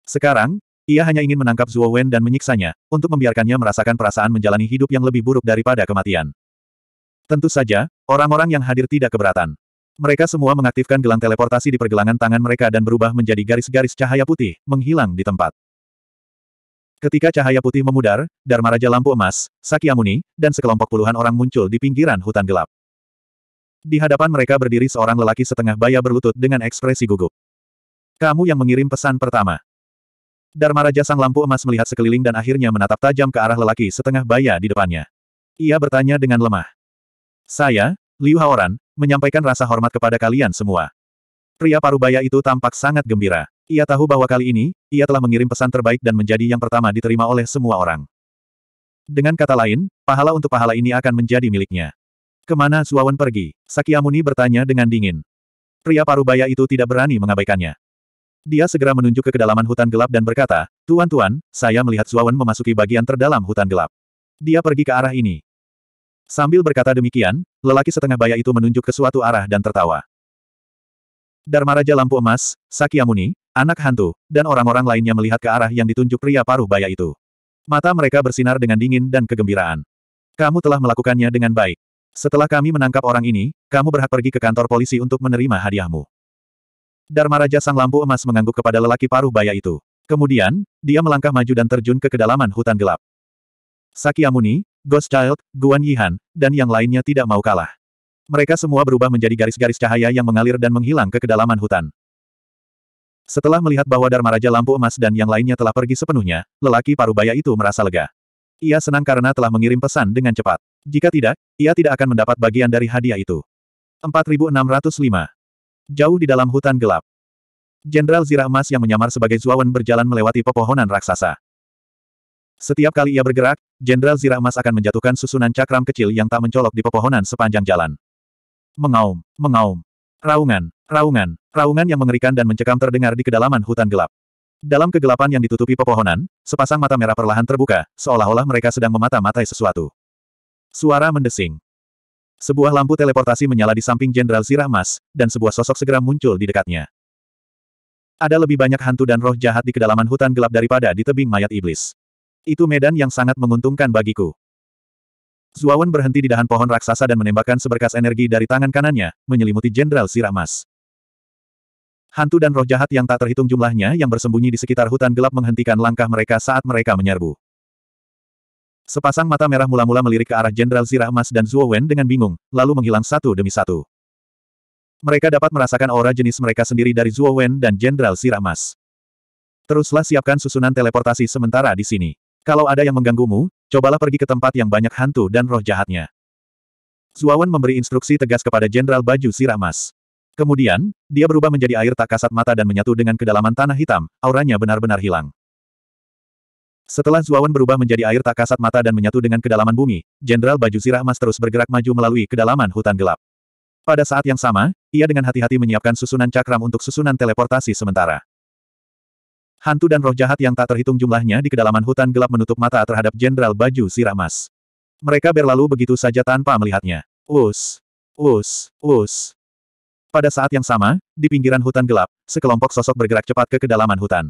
Sekarang, ia hanya ingin menangkap Zuo Wen dan menyiksanya, untuk membiarkannya merasakan perasaan menjalani hidup yang lebih buruk daripada kematian. Tentu saja, orang-orang yang hadir tidak keberatan. Mereka semua mengaktifkan gelang teleportasi di pergelangan tangan mereka dan berubah menjadi garis-garis cahaya putih, menghilang di tempat. Ketika cahaya putih memudar, Dharma Raja Lampu Emas, Sakyamuni, dan sekelompok puluhan orang muncul di pinggiran hutan gelap. Di hadapan mereka berdiri seorang lelaki setengah baya berlutut dengan ekspresi gugup. Kamu yang mengirim pesan pertama. Dharma Raja Sang Lampu Emas melihat sekeliling dan akhirnya menatap tajam ke arah lelaki setengah baya di depannya. Ia bertanya dengan lemah. Saya, Liu Haoran, menyampaikan rasa hormat kepada kalian semua. Pria parubaya itu tampak sangat gembira. Ia tahu bahwa kali ini, ia telah mengirim pesan terbaik dan menjadi yang pertama diterima oleh semua orang. Dengan kata lain, pahala untuk pahala ini akan menjadi miliknya. Kemana Suawan pergi? Sakyamuni bertanya dengan dingin. Pria parubaya itu tidak berani mengabaikannya. Dia segera menunjuk ke kedalaman hutan gelap dan berkata, Tuan-tuan, saya melihat Zuawan memasuki bagian terdalam hutan gelap. Dia pergi ke arah ini. Sambil berkata demikian, lelaki setengah baya itu menunjuk ke suatu arah dan tertawa. Dharma Raja Lampu Emas, Sakyamuni, anak hantu, dan orang-orang lainnya melihat ke arah yang ditunjuk pria paruh baya itu. Mata mereka bersinar dengan dingin dan kegembiraan. Kamu telah melakukannya dengan baik. Setelah kami menangkap orang ini, kamu berhak pergi ke kantor polisi untuk menerima hadiahmu. Dharma Raja Sang Lampu Emas mengangguk kepada lelaki paruh baya itu. Kemudian, dia melangkah maju dan terjun ke kedalaman hutan gelap. Saki Amuni, Ghost Child, Guan Yihan, dan yang lainnya tidak mau kalah. Mereka semua berubah menjadi garis-garis cahaya yang mengalir dan menghilang ke kedalaman hutan. Setelah melihat bahwa Dharma Raja Lampu Emas dan yang lainnya telah pergi sepenuhnya, lelaki paruh baya itu merasa lega. Ia senang karena telah mengirim pesan dengan cepat. Jika tidak, ia tidak akan mendapat bagian dari hadiah itu. 4605 Jauh di dalam hutan gelap. Jenderal Zirah Mas yang menyamar sebagai Zuawan berjalan melewati pepohonan raksasa. Setiap kali ia bergerak, Jenderal Zirah Mas akan menjatuhkan susunan cakram kecil yang tak mencolok di pepohonan sepanjang jalan. Mengaum, mengaum. Raungan, raungan, raungan yang mengerikan dan mencekam terdengar di kedalaman hutan gelap. Dalam kegelapan yang ditutupi pepohonan, sepasang mata merah perlahan terbuka, seolah-olah mereka sedang memata-matai sesuatu. Suara mendesing. Sebuah lampu teleportasi menyala di samping Jenderal Zirah dan sebuah sosok segera muncul di dekatnya. Ada lebih banyak hantu dan roh jahat di kedalaman hutan gelap daripada di tebing mayat iblis. Itu medan yang sangat menguntungkan bagiku. Zuawan berhenti di dahan pohon raksasa dan menembakkan seberkas energi dari tangan kanannya, menyelimuti Jenderal Zirah Hantu dan roh jahat yang tak terhitung jumlahnya yang bersembunyi di sekitar hutan gelap menghentikan langkah mereka saat mereka menyerbu. Sepasang mata merah mula-mula melirik ke arah Jenderal Zirah Emas dan Zuo Wen dengan bingung, lalu menghilang satu demi satu. Mereka dapat merasakan aura jenis mereka sendiri dari Zuo Wen dan Jenderal Zirah Emas. Teruslah siapkan susunan teleportasi sementara di sini. Kalau ada yang mengganggumu, cobalah pergi ke tempat yang banyak hantu dan roh jahatnya. Wen memberi instruksi tegas kepada Jenderal Baju Zirah Emas. Kemudian, dia berubah menjadi air tak kasat mata dan menyatu dengan kedalaman tanah hitam, auranya benar-benar hilang. Setelah Zuawan berubah menjadi air tak kasat mata dan menyatu dengan kedalaman bumi, Jenderal Baju Sirah Mas terus bergerak maju melalui kedalaman hutan gelap. Pada saat yang sama, ia dengan hati-hati menyiapkan susunan cakram untuk susunan teleportasi sementara. Hantu dan roh jahat yang tak terhitung jumlahnya di kedalaman hutan gelap menutup mata terhadap Jenderal Baju Sirah Mas. Mereka berlalu begitu saja tanpa melihatnya. Us, us, us. Pada saat yang sama, di pinggiran hutan gelap, sekelompok sosok bergerak cepat ke kedalaman hutan.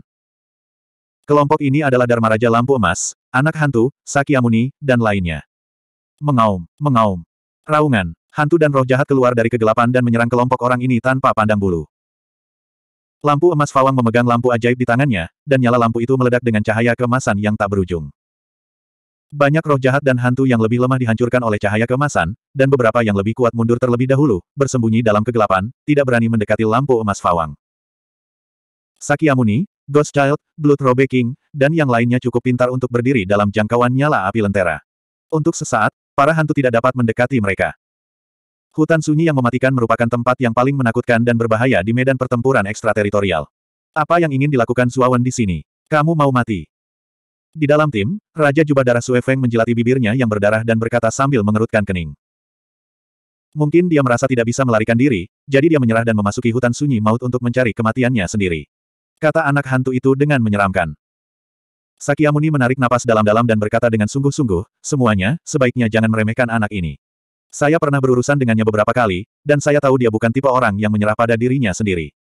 Kelompok ini adalah Dharma Raja Lampu Emas, Anak Hantu, Sakyamuni, dan lainnya. Mengaum, mengaum. Raungan, hantu dan roh jahat keluar dari kegelapan dan menyerang kelompok orang ini tanpa pandang bulu. Lampu emas Fawang memegang lampu ajaib di tangannya, dan nyala lampu itu meledak dengan cahaya kemasan yang tak berujung. Banyak roh jahat dan hantu yang lebih lemah dihancurkan oleh cahaya kemasan, dan beberapa yang lebih kuat mundur terlebih dahulu, bersembunyi dalam kegelapan, tidak berani mendekati lampu emas Fawang. Sakyamuni, Ghost Child, Blood Robe King, dan yang lainnya cukup pintar untuk berdiri dalam jangkauan nyala api lentera. Untuk sesaat, para hantu tidak dapat mendekati mereka. Hutan sunyi yang mematikan merupakan tempat yang paling menakutkan dan berbahaya di medan pertempuran ekstrateritorial. Apa yang ingin dilakukan Suawan di sini? Kamu mau mati? Di dalam tim, Raja Jubah Darah Suefeng Feng menjelati bibirnya yang berdarah dan berkata sambil mengerutkan kening. Mungkin dia merasa tidak bisa melarikan diri, jadi dia menyerah dan memasuki hutan sunyi maut untuk mencari kematiannya sendiri. Kata anak hantu itu dengan menyeramkan. Sakyamuni menarik napas dalam-dalam dan berkata dengan sungguh-sungguh, semuanya, sebaiknya jangan meremehkan anak ini. Saya pernah berurusan dengannya beberapa kali, dan saya tahu dia bukan tipe orang yang menyerah pada dirinya sendiri.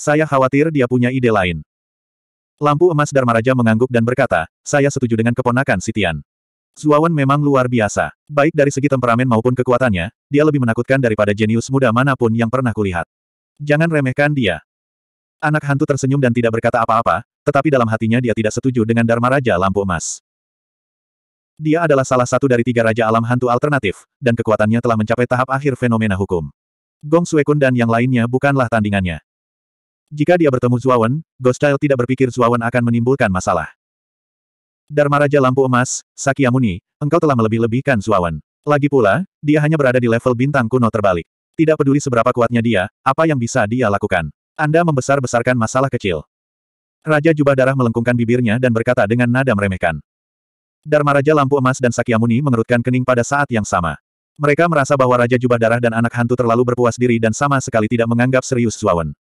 Saya khawatir dia punya ide lain. Lampu emas Dharmaraja mengangguk dan berkata, saya setuju dengan keponakan Sitian. Zuawan memang luar biasa. Baik dari segi temperamen maupun kekuatannya, dia lebih menakutkan daripada jenius muda manapun yang pernah kulihat. Jangan remehkan dia. Anak hantu tersenyum dan tidak berkata apa-apa, tetapi dalam hatinya dia tidak setuju dengan Dharma Raja Lampu Emas. Dia adalah salah satu dari tiga Raja Alam Hantu Alternatif, dan kekuatannya telah mencapai tahap akhir fenomena hukum. Gong Suekun dan yang lainnya bukanlah tandingannya. Jika dia bertemu Zuawan, Ghost Child tidak berpikir Zuawan akan menimbulkan masalah. Dharma Raja Lampu Emas, Sakyamuni, engkau telah melebih-lebihkan Zuawan. Lagi pula, dia hanya berada di level bintang kuno terbalik. Tidak peduli seberapa kuatnya dia, apa yang bisa dia lakukan. Anda membesar-besarkan masalah kecil. Raja Jubah Darah melengkungkan bibirnya dan berkata dengan nada meremehkan. Dharma Raja Lampu Emas dan Sakyamuni mengerutkan kening pada saat yang sama. Mereka merasa bahwa Raja Jubah Darah dan anak hantu terlalu berpuas diri dan sama sekali tidak menganggap serius Zuawan.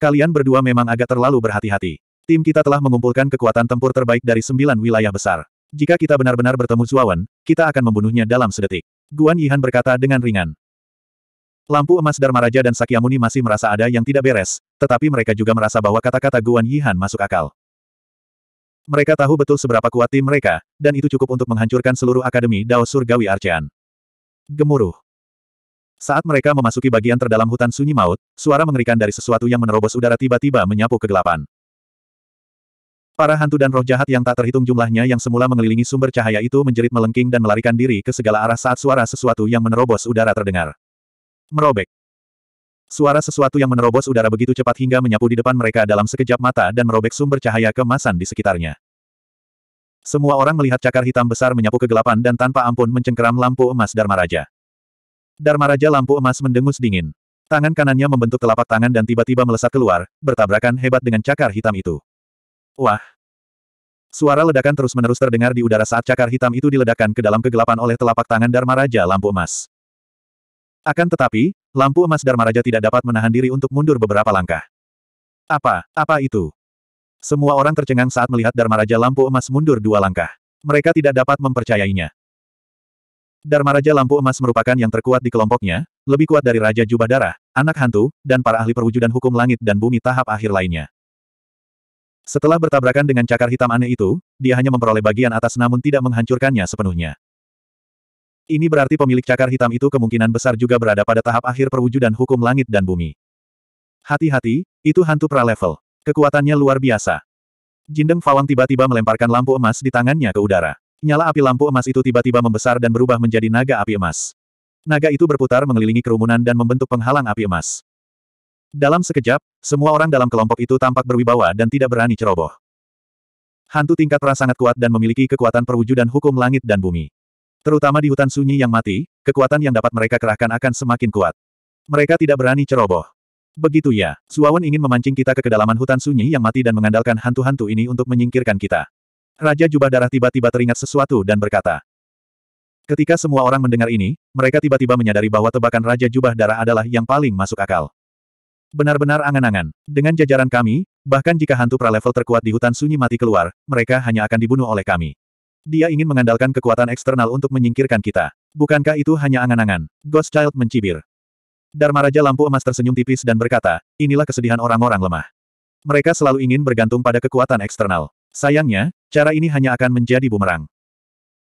Kalian berdua memang agak terlalu berhati-hati. Tim kita telah mengumpulkan kekuatan tempur terbaik dari sembilan wilayah besar. Jika kita benar-benar bertemu Zuawan, kita akan membunuhnya dalam sedetik. Guan Yihan berkata dengan ringan. Lampu emas Dharma Raja dan Sakyamuni masih merasa ada yang tidak beres, tetapi mereka juga merasa bahwa kata-kata Guan Yihan masuk akal. Mereka tahu betul seberapa kuat tim mereka, dan itu cukup untuk menghancurkan seluruh Akademi Dao Surgawi Arcean. Gemuruh. Saat mereka memasuki bagian terdalam hutan sunyi maut, suara mengerikan dari sesuatu yang menerobos udara tiba-tiba menyapu kegelapan. Para hantu dan roh jahat yang tak terhitung jumlahnya yang semula mengelilingi sumber cahaya itu menjerit melengking dan melarikan diri ke segala arah saat suara sesuatu yang menerobos udara terdengar. Merobek. Suara sesuatu yang menerobos udara begitu cepat hingga menyapu di depan mereka dalam sekejap mata dan merobek sumber cahaya kemasan di sekitarnya. Semua orang melihat cakar hitam besar menyapu kegelapan dan tanpa ampun mencengkeram lampu emas Dharma Raja. Dharma Raja lampu emas mendengus dingin. Tangan kanannya membentuk telapak tangan dan tiba-tiba melesat keluar, bertabrakan hebat dengan cakar hitam itu. Wah! Suara ledakan terus-menerus terdengar di udara saat cakar hitam itu diledakkan ke dalam kegelapan oleh telapak tangan Dharma Raja lampu emas. Akan tetapi, lampu emas Dharma Raja tidak dapat menahan diri untuk mundur beberapa langkah. Apa, apa itu? Semua orang tercengang saat melihat Dharma Raja lampu emas mundur dua langkah. Mereka tidak dapat mempercayainya. Dharma Raja lampu emas merupakan yang terkuat di kelompoknya, lebih kuat dari Raja Jubah Darah, anak hantu, dan para ahli perwujudan hukum langit dan bumi tahap akhir lainnya. Setelah bertabrakan dengan cakar hitam aneh itu, dia hanya memperoleh bagian atas namun tidak menghancurkannya sepenuhnya. Ini berarti pemilik cakar hitam itu kemungkinan besar juga berada pada tahap akhir perwujudan hukum langit dan bumi. Hati-hati, itu hantu pra-level. Kekuatannya luar biasa. Jindeng Fawang tiba-tiba melemparkan lampu emas di tangannya ke udara. Nyala api lampu emas itu tiba-tiba membesar dan berubah menjadi naga api emas. Naga itu berputar mengelilingi kerumunan dan membentuk penghalang api emas. Dalam sekejap, semua orang dalam kelompok itu tampak berwibawa dan tidak berani ceroboh. Hantu tingkat pra sangat kuat dan memiliki kekuatan perwujudan hukum langit dan bumi. Terutama di hutan sunyi yang mati, kekuatan yang dapat mereka kerahkan akan semakin kuat. Mereka tidak berani ceroboh. Begitu ya, Suawan ingin memancing kita ke kedalaman hutan sunyi yang mati dan mengandalkan hantu-hantu ini untuk menyingkirkan kita. Raja Jubah Darah tiba-tiba teringat sesuatu dan berkata. Ketika semua orang mendengar ini, mereka tiba-tiba menyadari bahwa tebakan Raja Jubah Darah adalah yang paling masuk akal. Benar-benar angan-angan. Dengan jajaran kami, bahkan jika hantu pra-level terkuat di hutan sunyi mati keluar, mereka hanya akan dibunuh oleh kami. Dia ingin mengandalkan kekuatan eksternal untuk menyingkirkan kita. Bukankah itu hanya angan-angan? Ghost Child mencibir. Dharma Raja Lampu Emas tersenyum tipis dan berkata, inilah kesedihan orang-orang lemah. Mereka selalu ingin bergantung pada kekuatan eksternal. Sayangnya, cara ini hanya akan menjadi bumerang.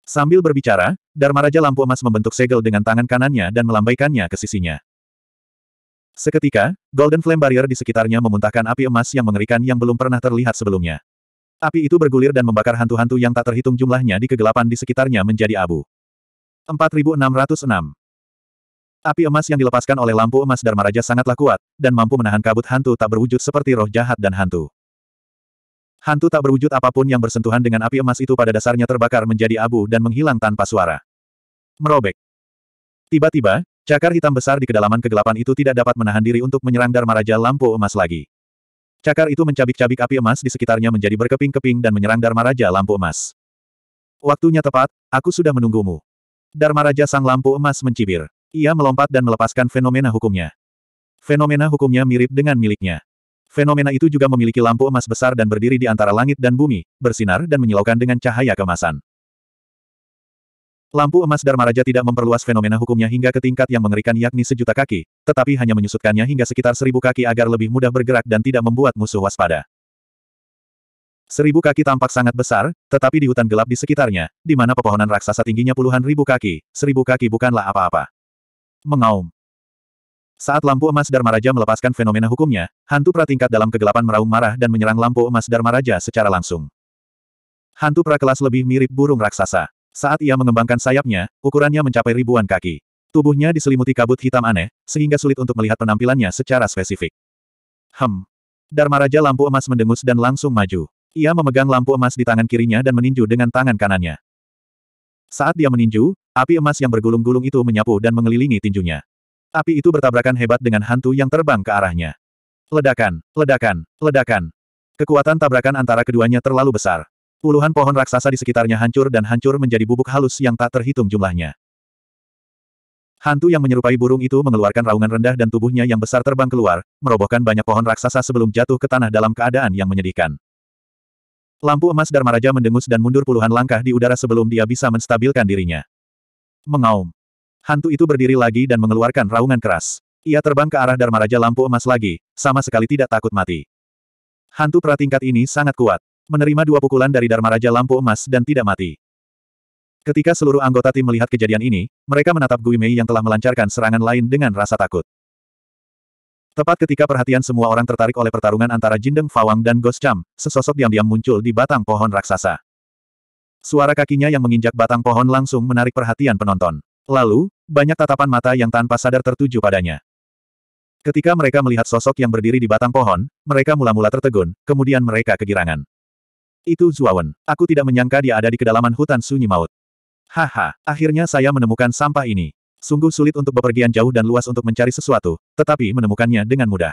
Sambil berbicara, Dharma Raja Lampu Emas membentuk segel dengan tangan kanannya dan melambaikannya ke sisinya. Seketika, Golden Flame Barrier di sekitarnya memuntahkan api emas yang mengerikan yang belum pernah terlihat sebelumnya. Api itu bergulir dan membakar hantu-hantu yang tak terhitung jumlahnya di kegelapan di sekitarnya menjadi abu. 4606 Api emas yang dilepaskan oleh lampu emas Dharma Raja sangatlah kuat, dan mampu menahan kabut hantu tak berwujud seperti roh jahat dan hantu. Hantu tak berwujud apapun yang bersentuhan dengan api emas itu pada dasarnya terbakar menjadi abu dan menghilang tanpa suara. Merobek. Tiba-tiba, cakar hitam besar di kedalaman kegelapan itu tidak dapat menahan diri untuk menyerang Dharma Raja Lampu Emas lagi. Cakar itu mencabik-cabik api emas di sekitarnya menjadi berkeping-keping dan menyerang Dharma Raja Lampu Emas. Waktunya tepat, aku sudah menunggumu. Dharma Raja Sang Lampu Emas mencibir. Ia melompat dan melepaskan fenomena hukumnya. Fenomena hukumnya mirip dengan miliknya. Fenomena itu juga memiliki lampu emas besar dan berdiri di antara langit dan bumi, bersinar dan menyilaukan dengan cahaya kemasan. Lampu emas Dharma Raja tidak memperluas fenomena hukumnya hingga ke tingkat yang mengerikan yakni sejuta kaki, tetapi hanya menyusutkannya hingga sekitar seribu kaki agar lebih mudah bergerak dan tidak membuat musuh waspada. Seribu kaki tampak sangat besar, tetapi di hutan gelap di sekitarnya, di mana pepohonan raksasa tingginya puluhan ribu kaki, seribu kaki bukanlah apa-apa. Mengaum. Saat lampu emas Dharma Raja melepaskan fenomena hukumnya, hantu pratingkat dalam kegelapan meraung marah dan menyerang lampu emas Dharma Raja secara langsung. Hantu prakelas lebih mirip burung raksasa. Saat ia mengembangkan sayapnya, ukurannya mencapai ribuan kaki. Tubuhnya diselimuti kabut hitam aneh, sehingga sulit untuk melihat penampilannya secara spesifik. Hem. Dharma Raja lampu emas mendengus dan langsung maju. Ia memegang lampu emas di tangan kirinya dan meninju dengan tangan kanannya. Saat dia meninju, api emas yang bergulung-gulung itu menyapu dan mengelilingi tinjunya. Api itu bertabrakan hebat dengan hantu yang terbang ke arahnya. Ledakan, ledakan, ledakan. Kekuatan tabrakan antara keduanya terlalu besar. Puluhan pohon raksasa di sekitarnya hancur dan hancur menjadi bubuk halus yang tak terhitung jumlahnya. Hantu yang menyerupai burung itu mengeluarkan raungan rendah dan tubuhnya yang besar terbang keluar, merobohkan banyak pohon raksasa sebelum jatuh ke tanah dalam keadaan yang menyedihkan. Lampu emas Dharma Raja mendengus dan mundur puluhan langkah di udara sebelum dia bisa menstabilkan dirinya. Mengaum. Hantu itu berdiri lagi dan mengeluarkan raungan keras. Ia terbang ke arah Dharma Raja lampu emas lagi, sama sekali tidak takut mati. Hantu pratingkat ini sangat kuat menerima dua pukulan dari Dharma Raja Lampu Emas dan tidak mati. Ketika seluruh anggota tim melihat kejadian ini, mereka menatap Gui Mei yang telah melancarkan serangan lain dengan rasa takut. Tepat ketika perhatian semua orang tertarik oleh pertarungan antara Jindeng Fawang dan Ghost Cham, sesosok diam-diam muncul di batang pohon raksasa. Suara kakinya yang menginjak batang pohon langsung menarik perhatian penonton. Lalu, banyak tatapan mata yang tanpa sadar tertuju padanya. Ketika mereka melihat sosok yang berdiri di batang pohon, mereka mula-mula tertegun, kemudian mereka kegirangan. Itu Zuawan. Aku tidak menyangka dia ada di kedalaman hutan sunyi maut. Haha, akhirnya saya menemukan sampah ini. Sungguh sulit untuk bepergian jauh dan luas untuk mencari sesuatu, tetapi menemukannya dengan mudah.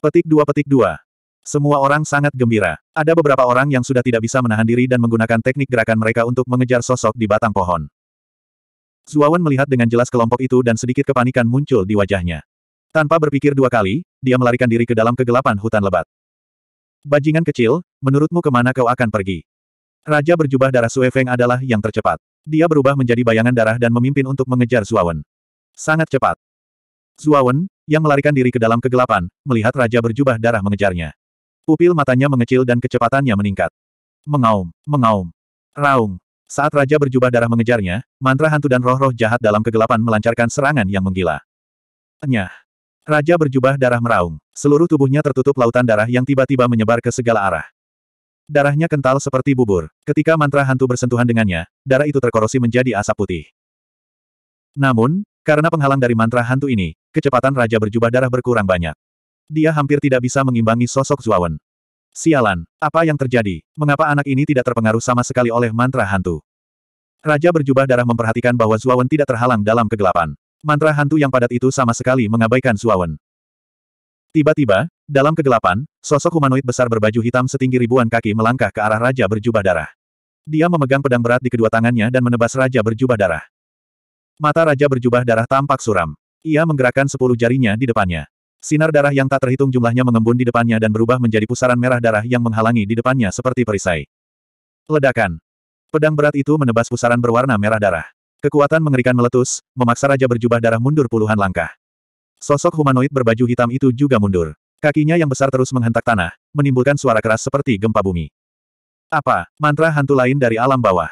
Petik dua petik dua. Semua orang sangat gembira. Ada beberapa orang yang sudah tidak bisa menahan diri dan menggunakan teknik gerakan mereka untuk mengejar sosok di batang pohon. Zuawan melihat dengan jelas kelompok itu dan sedikit kepanikan muncul di wajahnya. Tanpa berpikir dua kali, dia melarikan diri ke dalam kegelapan hutan lebat. Bajingan kecil, menurutmu kemana kau akan pergi? Raja berjubah darah Feng adalah yang tercepat. Dia berubah menjadi bayangan darah dan memimpin untuk mengejar Zuawan. Sangat cepat. Zuawan, yang melarikan diri ke dalam kegelapan, melihat Raja berjubah darah mengejarnya. Pupil matanya mengecil dan kecepatannya meningkat. Mengaum, mengaum. Raung. Saat Raja berjubah darah mengejarnya, mantra hantu dan roh-roh jahat dalam kegelapan melancarkan serangan yang menggila. Enyah. Raja berjubah darah meraung. Seluruh tubuhnya tertutup lautan darah yang tiba-tiba menyebar ke segala arah. Darahnya kental seperti bubur. Ketika mantra hantu bersentuhan dengannya, darah itu terkorosi menjadi asap putih. Namun, karena penghalang dari mantra hantu ini, kecepatan Raja berjubah darah berkurang banyak. Dia hampir tidak bisa mengimbangi sosok Zuawan. Sialan, apa yang terjadi? Mengapa anak ini tidak terpengaruh sama sekali oleh mantra hantu? Raja berjubah darah memperhatikan bahwa Zuawan tidak terhalang dalam kegelapan. Mantra hantu yang padat itu sama sekali mengabaikan Suawen. Tiba-tiba, dalam kegelapan, sosok humanoid besar berbaju hitam setinggi ribuan kaki melangkah ke arah Raja berjubah darah. Dia memegang pedang berat di kedua tangannya dan menebas Raja berjubah darah. Mata Raja berjubah darah tampak suram. Ia menggerakkan sepuluh jarinya di depannya. Sinar darah yang tak terhitung jumlahnya mengembun di depannya dan berubah menjadi pusaran merah darah yang menghalangi di depannya seperti perisai. Ledakan. Pedang berat itu menebas pusaran berwarna merah darah. Kekuatan mengerikan meletus, memaksa raja berjubah darah mundur puluhan langkah. Sosok humanoid berbaju hitam itu juga mundur. Kakinya yang besar terus menghentak tanah, menimbulkan suara keras seperti gempa bumi. Apa, mantra hantu lain dari alam bawah?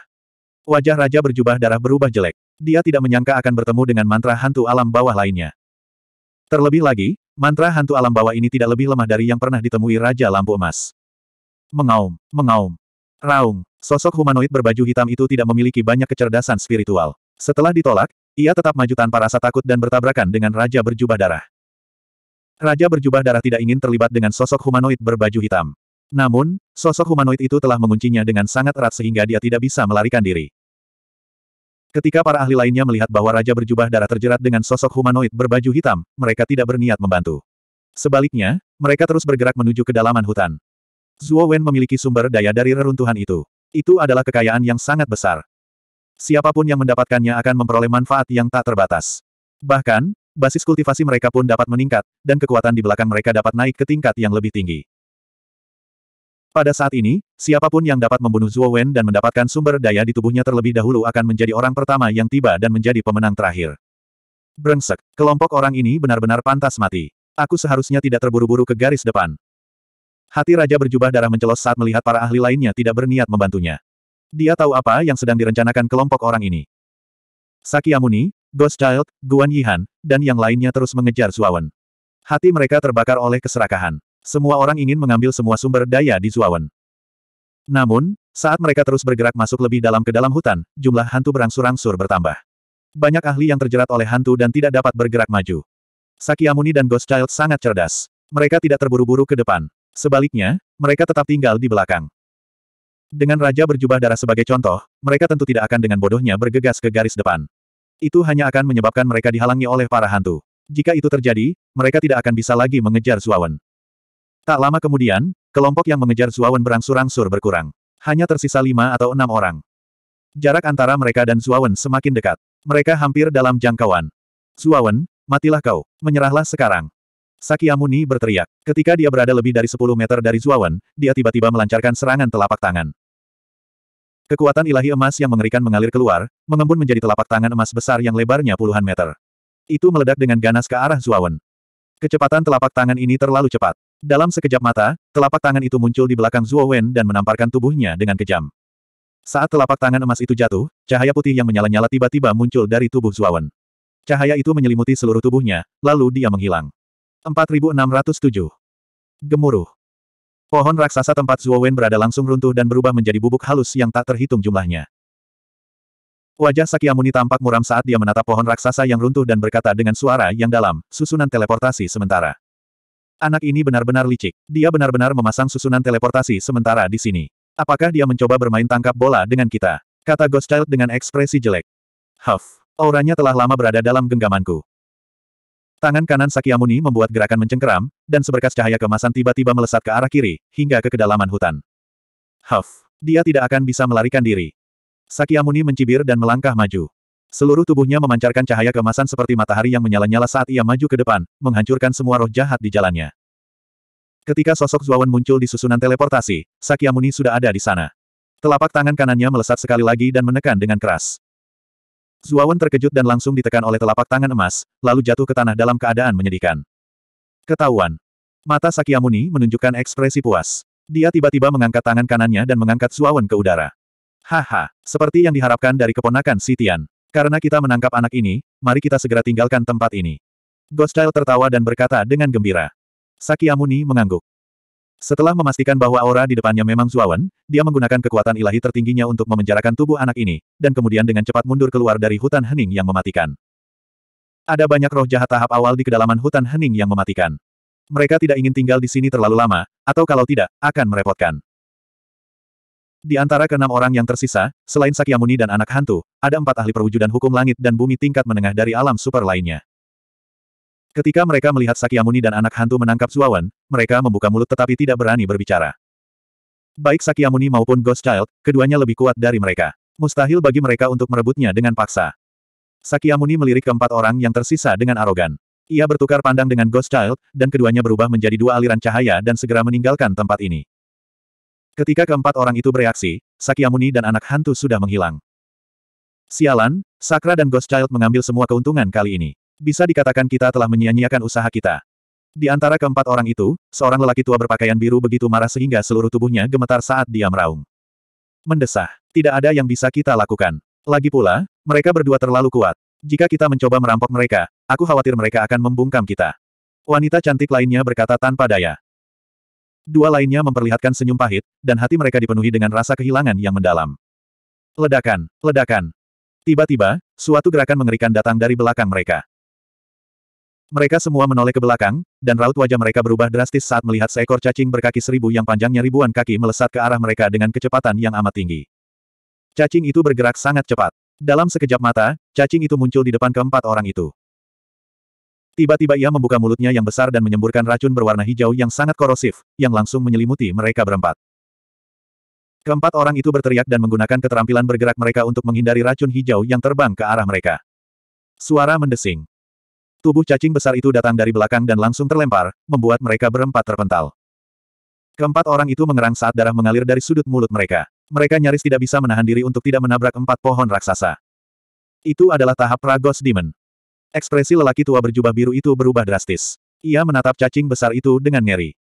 Wajah raja berjubah darah berubah jelek. Dia tidak menyangka akan bertemu dengan mantra hantu alam bawah lainnya. Terlebih lagi, mantra hantu alam bawah ini tidak lebih lemah dari yang pernah ditemui Raja Lampu Emas. Mengaum, mengaum, raung, Sosok humanoid berbaju hitam itu tidak memiliki banyak kecerdasan spiritual. Setelah ditolak, ia tetap maju tanpa rasa takut dan bertabrakan dengan Raja Berjubah Darah. Raja Berjubah Darah tidak ingin terlibat dengan sosok humanoid berbaju hitam. Namun, sosok humanoid itu telah menguncinya dengan sangat erat sehingga dia tidak bisa melarikan diri. Ketika para ahli lainnya melihat bahwa Raja Berjubah Darah terjerat dengan sosok humanoid berbaju hitam, mereka tidak berniat membantu. Sebaliknya, mereka terus bergerak menuju kedalaman hutan. Zhuo Wen memiliki sumber daya dari reruntuhan itu. Itu adalah kekayaan yang sangat besar. Siapapun yang mendapatkannya akan memperoleh manfaat yang tak terbatas. Bahkan, basis kultivasi mereka pun dapat meningkat, dan kekuatan di belakang mereka dapat naik ke tingkat yang lebih tinggi. Pada saat ini, siapapun yang dapat membunuh Zhuo Wen dan mendapatkan sumber daya di tubuhnya terlebih dahulu akan menjadi orang pertama yang tiba dan menjadi pemenang terakhir. Brengsek, kelompok orang ini benar-benar pantas mati. Aku seharusnya tidak terburu-buru ke garis depan. Hati Raja berjubah darah mencelos saat melihat para ahli lainnya tidak berniat membantunya. Dia tahu apa yang sedang direncanakan kelompok orang ini. Sakyamuni, Ghost Child, Guan Yihan, dan yang lainnya terus mengejar Zuawan. Hati mereka terbakar oleh keserakahan. Semua orang ingin mengambil semua sumber daya di Zuawan. Namun, saat mereka terus bergerak masuk lebih dalam ke dalam hutan, jumlah hantu berangsur-angsur bertambah. Banyak ahli yang terjerat oleh hantu dan tidak dapat bergerak maju. Sakyamuni dan Ghost Child sangat cerdas. Mereka tidak terburu-buru ke depan. Sebaliknya, mereka tetap tinggal di belakang. Dengan raja berjubah darah sebagai contoh, mereka tentu tidak akan dengan bodohnya bergegas ke garis depan. Itu hanya akan menyebabkan mereka dihalangi oleh para hantu. Jika itu terjadi, mereka tidak akan bisa lagi mengejar Zuawan. Tak lama kemudian, kelompok yang mengejar Zuawan berangsur-angsur berkurang. Hanya tersisa lima atau enam orang. Jarak antara mereka dan Zuawan semakin dekat. Mereka hampir dalam jangkauan. Zuawan, matilah kau. Menyerahlah sekarang. Sakyamuni berteriak. Ketika dia berada lebih dari 10 meter dari Zuawan, dia tiba-tiba melancarkan serangan telapak tangan. Kekuatan ilahi emas yang mengerikan mengalir keluar, mengembun menjadi telapak tangan emas besar yang lebarnya puluhan meter. Itu meledak dengan ganas ke arah Zuawan. Kecepatan telapak tangan ini terlalu cepat. Dalam sekejap mata, telapak tangan itu muncul di belakang Zuawan dan menamparkan tubuhnya dengan kejam. Saat telapak tangan emas itu jatuh, cahaya putih yang menyala-nyala tiba-tiba muncul dari tubuh Zuawan. Cahaya itu menyelimuti seluruh tubuhnya, lalu dia menghilang. 4607. Gemuruh. Pohon raksasa tempat Zuowen berada langsung runtuh dan berubah menjadi bubuk halus yang tak terhitung jumlahnya. Wajah Sakyamuni tampak muram saat dia menatap pohon raksasa yang runtuh dan berkata dengan suara yang dalam, susunan teleportasi sementara. Anak ini benar-benar licik. Dia benar-benar memasang susunan teleportasi sementara di sini. Apakah dia mencoba bermain tangkap bola dengan kita? Kata Ghost Child dengan ekspresi jelek. Huff. Auranya telah lama berada dalam genggamanku. Tangan kanan Sakyamuni membuat gerakan mencengkeram, dan seberkas cahaya kemasan tiba-tiba melesat ke arah kiri, hingga ke kedalaman hutan. Huff! Dia tidak akan bisa melarikan diri. Sakyamuni mencibir dan melangkah maju. Seluruh tubuhnya memancarkan cahaya kemasan seperti matahari yang menyala-nyala saat ia maju ke depan, menghancurkan semua roh jahat di jalannya. Ketika sosok Zuawan muncul di susunan teleportasi, Sakyamuni sudah ada di sana. Telapak tangan kanannya melesat sekali lagi dan menekan dengan keras. Zuawan terkejut dan langsung ditekan oleh telapak tangan emas, lalu jatuh ke tanah dalam keadaan menyedihkan. Ketahuan. Mata Sakyamuni menunjukkan ekspresi puas. Dia tiba-tiba mengangkat tangan kanannya dan mengangkat Zuawan ke udara. Haha, seperti yang diharapkan dari keponakan Sitian. Karena kita menangkap anak ini, mari kita segera tinggalkan tempat ini. Ghost Child tertawa dan berkata dengan gembira. Sakyamuni mengangguk. Setelah memastikan bahwa aura di depannya memang Zuawan, dia menggunakan kekuatan ilahi tertingginya untuk memenjarakan tubuh anak ini, dan kemudian dengan cepat mundur keluar dari hutan hening yang mematikan. Ada banyak roh jahat tahap awal di kedalaman hutan hening yang mematikan. Mereka tidak ingin tinggal di sini terlalu lama, atau kalau tidak, akan merepotkan. Di antara keenam orang yang tersisa, selain Sakyamuni dan anak hantu, ada empat ahli perwujudan hukum langit dan bumi tingkat menengah dari alam super lainnya. Ketika mereka melihat Sakyamuni dan anak hantu menangkap Zuawan, mereka membuka mulut tetapi tidak berani berbicara. Baik Sakyamuni maupun Ghost Child, keduanya lebih kuat dari mereka. Mustahil bagi mereka untuk merebutnya dengan paksa. Sakyamuni melirik keempat orang yang tersisa dengan arogan. Ia bertukar pandang dengan Ghost Child, dan keduanya berubah menjadi dua aliran cahaya dan segera meninggalkan tempat ini. Ketika keempat orang itu bereaksi, Sakyamuni dan anak hantu sudah menghilang. Sialan, Sakra dan Ghost Child mengambil semua keuntungan kali ini. Bisa dikatakan kita telah menyia-nyiakan usaha kita. Di antara keempat orang itu, seorang lelaki tua berpakaian biru begitu marah sehingga seluruh tubuhnya gemetar saat dia meraung. Mendesah. Tidak ada yang bisa kita lakukan. Lagi pula, mereka berdua terlalu kuat. Jika kita mencoba merampok mereka, aku khawatir mereka akan membungkam kita. Wanita cantik lainnya berkata tanpa daya. Dua lainnya memperlihatkan senyum pahit, dan hati mereka dipenuhi dengan rasa kehilangan yang mendalam. Ledakan, ledakan. Tiba-tiba, suatu gerakan mengerikan datang dari belakang mereka. Mereka semua menoleh ke belakang, dan raut wajah mereka berubah drastis saat melihat seekor cacing berkaki seribu yang panjangnya ribuan kaki melesat ke arah mereka dengan kecepatan yang amat tinggi. Cacing itu bergerak sangat cepat. Dalam sekejap mata, cacing itu muncul di depan keempat orang itu. Tiba-tiba ia membuka mulutnya yang besar dan menyemburkan racun berwarna hijau yang sangat korosif, yang langsung menyelimuti mereka berempat. Keempat orang itu berteriak dan menggunakan keterampilan bergerak mereka untuk menghindari racun hijau yang terbang ke arah mereka. Suara mendesing. Tubuh cacing besar itu datang dari belakang dan langsung terlempar, membuat mereka berempat terpental. Keempat orang itu mengerang saat darah mengalir dari sudut mulut mereka. Mereka nyaris tidak bisa menahan diri untuk tidak menabrak empat pohon raksasa. Itu adalah tahap Ragos Demon. Ekspresi lelaki tua berjubah biru itu berubah drastis. Ia menatap cacing besar itu dengan ngeri.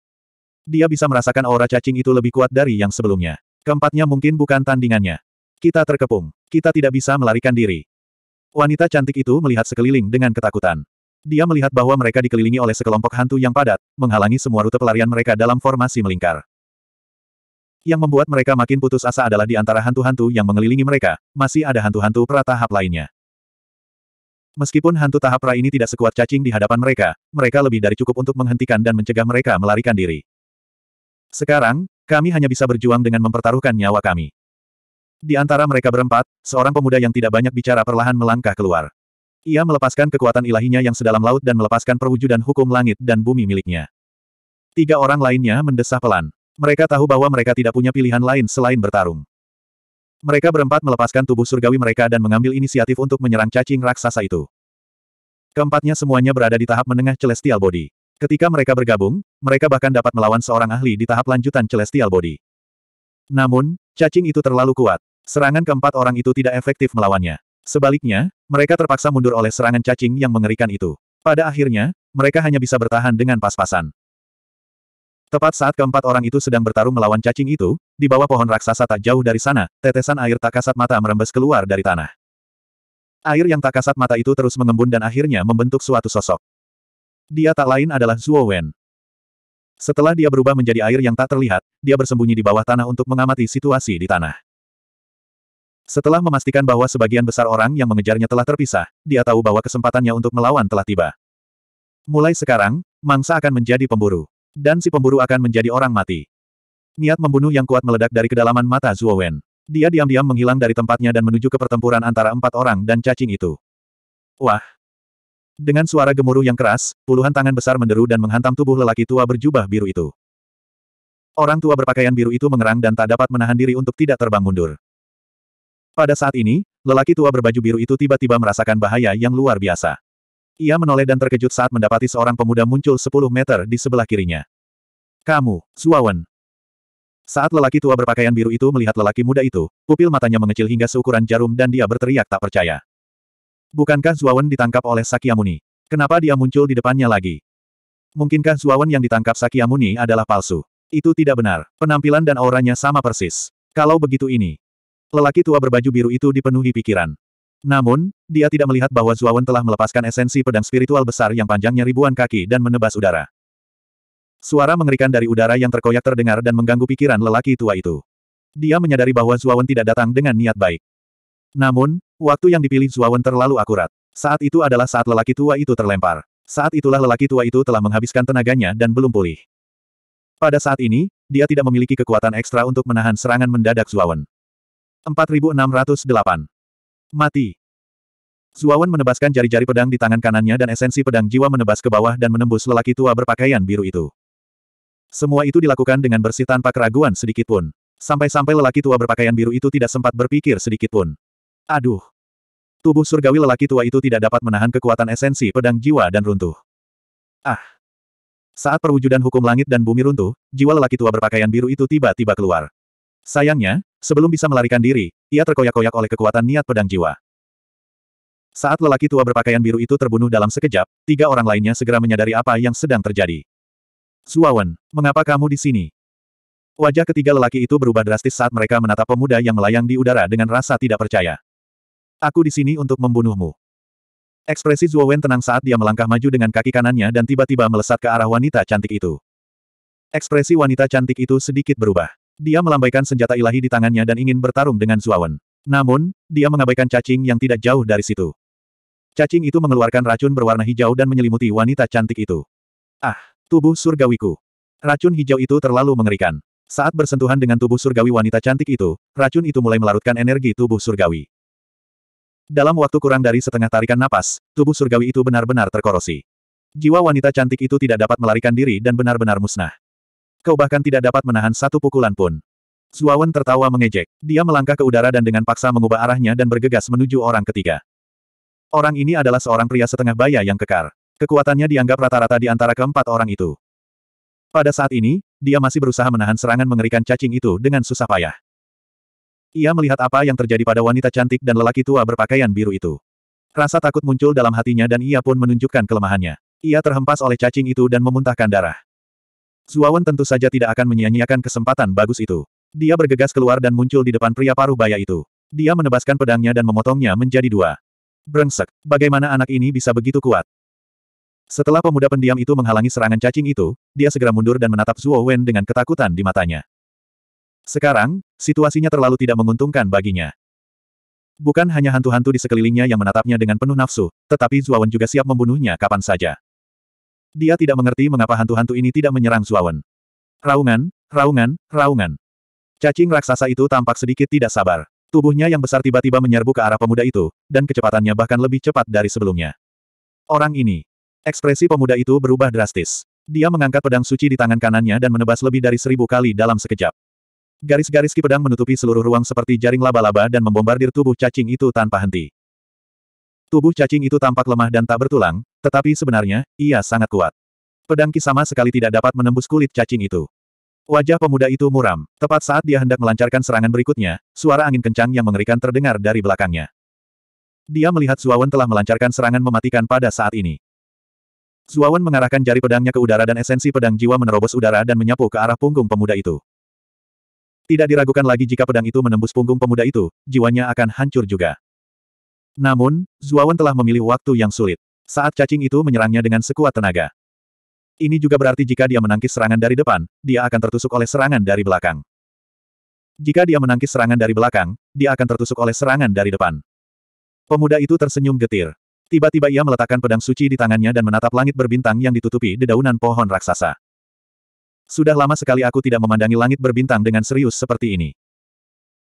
Dia bisa merasakan aura cacing itu lebih kuat dari yang sebelumnya. Keempatnya mungkin bukan tandingannya. Kita terkepung. Kita tidak bisa melarikan diri. Wanita cantik itu melihat sekeliling dengan ketakutan. Dia melihat bahwa mereka dikelilingi oleh sekelompok hantu yang padat, menghalangi semua rute pelarian mereka dalam formasi melingkar. Yang membuat mereka makin putus asa adalah di antara hantu-hantu yang mengelilingi mereka, masih ada hantu-hantu pratahap lainnya. Meskipun hantu tahap pra ini tidak sekuat cacing di hadapan mereka, mereka lebih dari cukup untuk menghentikan dan mencegah mereka melarikan diri. Sekarang, kami hanya bisa berjuang dengan mempertaruhkan nyawa kami. Di antara mereka berempat, seorang pemuda yang tidak banyak bicara perlahan melangkah keluar. Ia melepaskan kekuatan ilahinya yang sedalam laut dan melepaskan perwujudan hukum langit dan bumi miliknya. Tiga orang lainnya mendesah pelan. Mereka tahu bahwa mereka tidak punya pilihan lain selain bertarung. Mereka berempat melepaskan tubuh surgawi mereka dan mengambil inisiatif untuk menyerang cacing raksasa itu. Keempatnya semuanya berada di tahap menengah Celestial Body. Ketika mereka bergabung, mereka bahkan dapat melawan seorang ahli di tahap lanjutan Celestial Body. Namun, cacing itu terlalu kuat. Serangan keempat orang itu tidak efektif melawannya. Sebaliknya, mereka terpaksa mundur oleh serangan cacing yang mengerikan itu. Pada akhirnya, mereka hanya bisa bertahan dengan pas-pasan. Tepat saat keempat orang itu sedang bertarung melawan cacing itu, di bawah pohon raksasa tak jauh dari sana, tetesan air tak kasat mata merembes keluar dari tanah. Air yang tak kasat mata itu terus mengembun dan akhirnya membentuk suatu sosok. Dia tak lain adalah Zuo Wen. Setelah dia berubah menjadi air yang tak terlihat, dia bersembunyi di bawah tanah untuk mengamati situasi di tanah. Setelah memastikan bahwa sebagian besar orang yang mengejarnya telah terpisah, dia tahu bahwa kesempatannya untuk melawan telah tiba. Mulai sekarang, mangsa akan menjadi pemburu. Dan si pemburu akan menjadi orang mati. Niat membunuh yang kuat meledak dari kedalaman mata Wen. Dia diam-diam menghilang dari tempatnya dan menuju ke pertempuran antara empat orang dan cacing itu. Wah! Dengan suara gemuruh yang keras, puluhan tangan besar menderu dan menghantam tubuh lelaki tua berjubah biru itu. Orang tua berpakaian biru itu mengerang dan tak dapat menahan diri untuk tidak terbang mundur. Pada saat ini, lelaki tua berbaju biru itu tiba-tiba merasakan bahaya yang luar biasa. Ia menoleh dan terkejut saat mendapati seorang pemuda muncul 10 meter di sebelah kirinya. Kamu, Zuawan. Saat lelaki tua berpakaian biru itu melihat lelaki muda itu, pupil matanya mengecil hingga seukuran jarum dan dia berteriak tak percaya. Bukankah Zuawan ditangkap oleh Sakyamuni? Kenapa dia muncul di depannya lagi? Mungkinkah Zuawan yang ditangkap Sakyamuni adalah palsu? Itu tidak benar. Penampilan dan auranya sama persis. Kalau begitu ini, Lelaki tua berbaju biru itu dipenuhi pikiran. Namun, dia tidak melihat bahwa Zuawan telah melepaskan esensi pedang spiritual besar yang panjangnya ribuan kaki dan menebas udara. Suara mengerikan dari udara yang terkoyak terdengar dan mengganggu pikiran lelaki tua itu. Dia menyadari bahwa Zuawan tidak datang dengan niat baik. Namun, waktu yang dipilih Zuawan terlalu akurat. Saat itu adalah saat lelaki tua itu terlempar. Saat itulah lelaki tua itu telah menghabiskan tenaganya dan belum pulih. Pada saat ini, dia tidak memiliki kekuatan ekstra untuk menahan serangan mendadak Zuawan. 4608. Mati. Zuawan menebaskan jari-jari pedang di tangan kanannya dan esensi pedang jiwa menebas ke bawah dan menembus lelaki tua berpakaian biru itu. Semua itu dilakukan dengan bersih tanpa keraguan sedikitpun. Sampai-sampai lelaki tua berpakaian biru itu tidak sempat berpikir sedikitpun. Aduh. Tubuh surgawi lelaki tua itu tidak dapat menahan kekuatan esensi pedang jiwa dan runtuh. Ah. Saat perwujudan hukum langit dan bumi runtuh, jiwa lelaki tua berpakaian biru itu tiba-tiba keluar. Sayangnya, Sebelum bisa melarikan diri, ia terkoyak-koyak oleh kekuatan niat pedang jiwa. Saat lelaki tua berpakaian biru itu terbunuh dalam sekejap, tiga orang lainnya segera menyadari apa yang sedang terjadi. Suawan, mengapa kamu di sini? Wajah ketiga lelaki itu berubah drastis saat mereka menatap pemuda yang melayang di udara dengan rasa tidak percaya. Aku di sini untuk membunuhmu. Ekspresi Zuowen tenang saat dia melangkah maju dengan kaki kanannya dan tiba-tiba melesat ke arah wanita cantik itu. Ekspresi wanita cantik itu sedikit berubah. Dia melambaikan senjata ilahi di tangannya dan ingin bertarung dengan Zuawan. Namun, dia mengabaikan cacing yang tidak jauh dari situ. Cacing itu mengeluarkan racun berwarna hijau dan menyelimuti wanita cantik itu. Ah, tubuh surgawiku. Racun hijau itu terlalu mengerikan. Saat bersentuhan dengan tubuh surgawi wanita cantik itu, racun itu mulai melarutkan energi tubuh surgawi. Dalam waktu kurang dari setengah tarikan napas, tubuh surgawi itu benar-benar terkorosi. Jiwa wanita cantik itu tidak dapat melarikan diri dan benar-benar musnah. Kau bahkan tidak dapat menahan satu pukulan pun. Zuawan tertawa mengejek. Dia melangkah ke udara dan dengan paksa mengubah arahnya dan bergegas menuju orang ketiga. Orang ini adalah seorang pria setengah baya yang kekar. Kekuatannya dianggap rata-rata di antara keempat orang itu. Pada saat ini, dia masih berusaha menahan serangan mengerikan cacing itu dengan susah payah. Ia melihat apa yang terjadi pada wanita cantik dan lelaki tua berpakaian biru itu. Rasa takut muncul dalam hatinya dan ia pun menunjukkan kelemahannya. Ia terhempas oleh cacing itu dan memuntahkan darah. Zuawan tentu saja tidak akan menyia-nyiakan kesempatan bagus itu. Dia bergegas keluar dan muncul di depan pria paruh baya itu. Dia menebaskan pedangnya dan memotongnya menjadi dua. Brengsek, bagaimana anak ini bisa begitu kuat? Setelah pemuda pendiam itu menghalangi serangan cacing itu, dia segera mundur dan menatap Zuo Wen dengan ketakutan di matanya. Sekarang, situasinya terlalu tidak menguntungkan baginya. Bukan hanya hantu-hantu di sekelilingnya yang menatapnya dengan penuh nafsu, tetapi Zuawan juga siap membunuhnya kapan saja. Dia tidak mengerti mengapa hantu-hantu ini tidak menyerang Zuawan. Raungan, raungan, raungan. Cacing raksasa itu tampak sedikit tidak sabar. Tubuhnya yang besar tiba-tiba menyerbu ke arah pemuda itu, dan kecepatannya bahkan lebih cepat dari sebelumnya. Orang ini. Ekspresi pemuda itu berubah drastis. Dia mengangkat pedang suci di tangan kanannya dan menebas lebih dari seribu kali dalam sekejap. Garis-garis ki pedang menutupi seluruh ruang seperti jaring laba-laba dan membombardir tubuh cacing itu tanpa henti. Tubuh cacing itu tampak lemah dan tak bertulang, tetapi sebenarnya, ia sangat kuat. Pedang sama sekali tidak dapat menembus kulit cacing itu. Wajah pemuda itu muram. Tepat saat dia hendak melancarkan serangan berikutnya, suara angin kencang yang mengerikan terdengar dari belakangnya. Dia melihat Zuawan telah melancarkan serangan mematikan pada saat ini. Zuawan mengarahkan jari pedangnya ke udara dan esensi pedang jiwa menerobos udara dan menyapu ke arah punggung pemuda itu. Tidak diragukan lagi jika pedang itu menembus punggung pemuda itu, jiwanya akan hancur juga. Namun, Zuawan telah memilih waktu yang sulit. Saat cacing itu menyerangnya dengan sekuat tenaga. Ini juga berarti jika dia menangkis serangan dari depan, dia akan tertusuk oleh serangan dari belakang. Jika dia menangkis serangan dari belakang, dia akan tertusuk oleh serangan dari depan. Pemuda itu tersenyum getir. Tiba-tiba ia meletakkan pedang suci di tangannya dan menatap langit berbintang yang ditutupi dedaunan pohon raksasa. Sudah lama sekali aku tidak memandangi langit berbintang dengan serius seperti ini.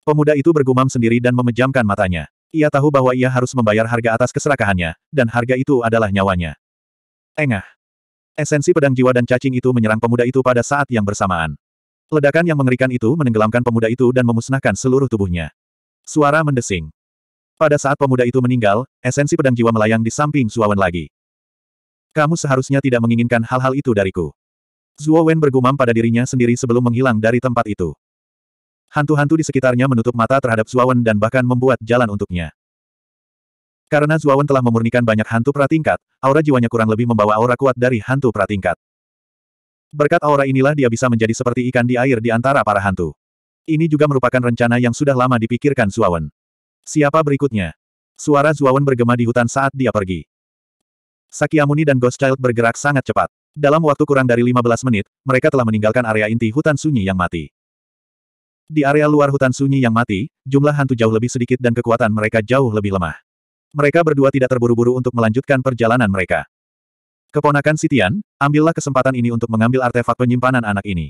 Pemuda itu bergumam sendiri dan memejamkan matanya. Ia tahu bahwa ia harus membayar harga atas keserakahannya, dan harga itu adalah nyawanya. Engah. Esensi pedang jiwa dan cacing itu menyerang pemuda itu pada saat yang bersamaan. Ledakan yang mengerikan itu menenggelamkan pemuda itu dan memusnahkan seluruh tubuhnya. Suara mendesing. Pada saat pemuda itu meninggal, esensi pedang jiwa melayang di samping Zuowen lagi. Kamu seharusnya tidak menginginkan hal-hal itu dariku. Zuowen bergumam pada dirinya sendiri sebelum menghilang dari tempat itu. Hantu-hantu di sekitarnya menutup mata terhadap Zuawan dan bahkan membuat jalan untuknya. Karena Zuawan telah memurnikan banyak hantu pratingkat, aura jiwanya kurang lebih membawa aura kuat dari hantu pratingkat. Berkat aura inilah dia bisa menjadi seperti ikan di air di antara para hantu. Ini juga merupakan rencana yang sudah lama dipikirkan Zuawan. Siapa berikutnya? Suara Zuawan bergema di hutan saat dia pergi. Sakyamuni dan Ghost Child bergerak sangat cepat. Dalam waktu kurang dari 15 menit, mereka telah meninggalkan area inti hutan sunyi yang mati. Di area luar hutan sunyi yang mati, jumlah hantu jauh lebih sedikit dan kekuatan mereka jauh lebih lemah. Mereka berdua tidak terburu-buru untuk melanjutkan perjalanan mereka. Keponakan Sitian, ambillah kesempatan ini untuk mengambil artefak penyimpanan anak ini.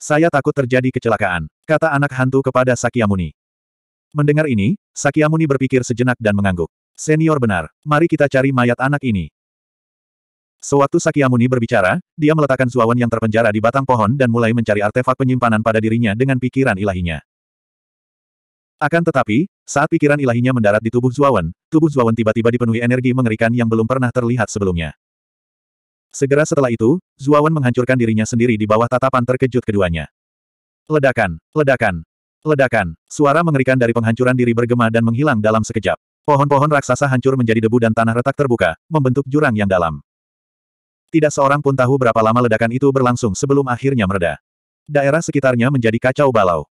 Saya takut terjadi kecelakaan, kata anak hantu kepada Sakyamuni. Mendengar ini, Sakyamuni berpikir sejenak dan mengangguk. Senior benar, mari kita cari mayat anak ini. Sewaktu Sakyamuni berbicara, dia meletakkan Zuawan yang terpenjara di batang pohon dan mulai mencari artefak penyimpanan pada dirinya dengan pikiran ilahinya. Akan tetapi, saat pikiran ilahinya mendarat di tubuh Zuawan, tubuh Zuawan tiba-tiba dipenuhi energi mengerikan yang belum pernah terlihat sebelumnya. Segera setelah itu, Zuawan menghancurkan dirinya sendiri di bawah tatapan terkejut keduanya. Ledakan, ledakan, ledakan, suara mengerikan dari penghancuran diri bergema dan menghilang dalam sekejap. Pohon-pohon raksasa hancur menjadi debu dan tanah retak terbuka, membentuk jurang yang dalam. Tidak seorang pun tahu berapa lama ledakan itu berlangsung sebelum akhirnya mereda. Daerah sekitarnya menjadi kacau balau.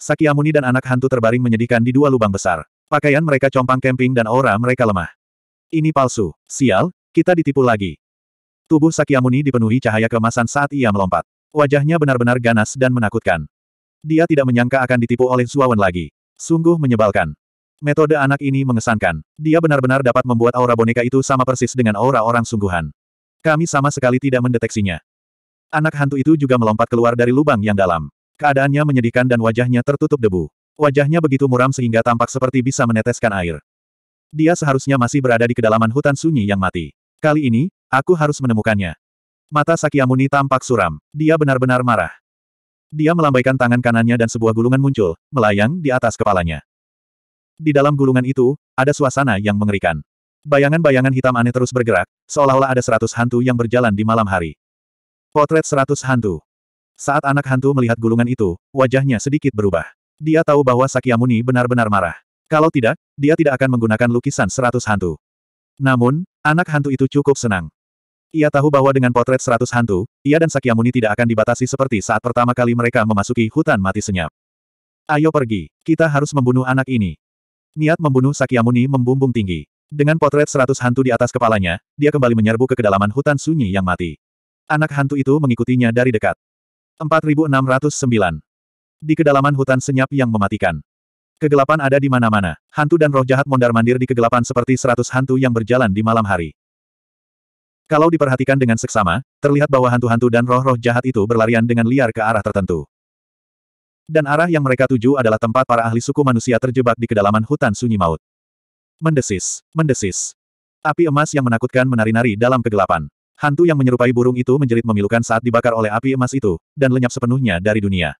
Sakyamuni dan anak hantu terbaring menyedihkan di dua lubang besar. Pakaian mereka compang camping dan aura mereka lemah. Ini palsu. Sial, kita ditipu lagi. Tubuh Sakyamuni dipenuhi cahaya kemasan saat ia melompat. Wajahnya benar-benar ganas dan menakutkan. Dia tidak menyangka akan ditipu oleh Zuawan lagi. Sungguh menyebalkan. Metode anak ini mengesankan. Dia benar-benar dapat membuat aura boneka itu sama persis dengan aura orang sungguhan. Kami sama sekali tidak mendeteksinya. Anak hantu itu juga melompat keluar dari lubang yang dalam. Keadaannya menyedihkan dan wajahnya tertutup debu. Wajahnya begitu muram sehingga tampak seperti bisa meneteskan air. Dia seharusnya masih berada di kedalaman hutan sunyi yang mati. Kali ini, aku harus menemukannya. Mata Sakyamuni tampak suram. Dia benar-benar marah. Dia melambaikan tangan kanannya dan sebuah gulungan muncul, melayang di atas kepalanya. Di dalam gulungan itu, ada suasana yang mengerikan. Bayangan-bayangan hitam aneh terus bergerak, seolah-olah ada seratus hantu yang berjalan di malam hari. Potret seratus hantu. Saat anak hantu melihat gulungan itu, wajahnya sedikit berubah. Dia tahu bahwa Sakyamuni benar-benar marah. Kalau tidak, dia tidak akan menggunakan lukisan seratus hantu. Namun, anak hantu itu cukup senang. Ia tahu bahwa dengan potret seratus hantu, ia dan Sakyamuni tidak akan dibatasi seperti saat pertama kali mereka memasuki hutan mati senyap. Ayo pergi, kita harus membunuh anak ini. Niat membunuh Sakyamuni membumbung tinggi. Dengan potret seratus hantu di atas kepalanya, dia kembali menyerbu ke kedalaman hutan sunyi yang mati. Anak hantu itu mengikutinya dari dekat. 4609. Di kedalaman hutan senyap yang mematikan. Kegelapan ada di mana-mana. Hantu dan roh jahat mondar-mandir di kegelapan seperti seratus hantu yang berjalan di malam hari. Kalau diperhatikan dengan seksama, terlihat bahwa hantu-hantu dan roh-roh jahat itu berlarian dengan liar ke arah tertentu. Dan arah yang mereka tuju adalah tempat para ahli suku manusia terjebak di kedalaman hutan sunyi maut. Mendesis, mendesis. Api emas yang menakutkan menari-nari dalam kegelapan. Hantu yang menyerupai burung itu menjerit memilukan saat dibakar oleh api emas itu, dan lenyap sepenuhnya dari dunia.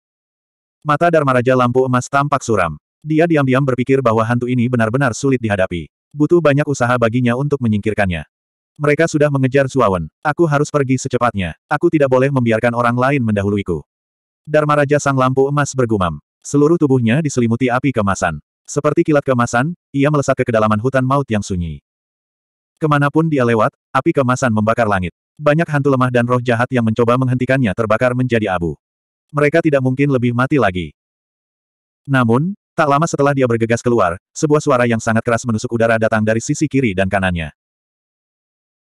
Mata Dharma Raja Lampu Emas tampak suram. Dia diam-diam berpikir bahwa hantu ini benar-benar sulit dihadapi. Butuh banyak usaha baginya untuk menyingkirkannya. Mereka sudah mengejar Suawen. Aku harus pergi secepatnya. Aku tidak boleh membiarkan orang lain mendahuluiku. Dharma Raja Sang Lampu Emas bergumam. Seluruh tubuhnya diselimuti api kemasan. Seperti kilat kemasan, ia melesat ke kedalaman hutan maut yang sunyi. Kemanapun dia lewat, api kemasan membakar langit. Banyak hantu lemah dan roh jahat yang mencoba menghentikannya terbakar menjadi abu. Mereka tidak mungkin lebih mati lagi. Namun, tak lama setelah dia bergegas keluar, sebuah suara yang sangat keras menusuk udara datang dari sisi kiri dan kanannya.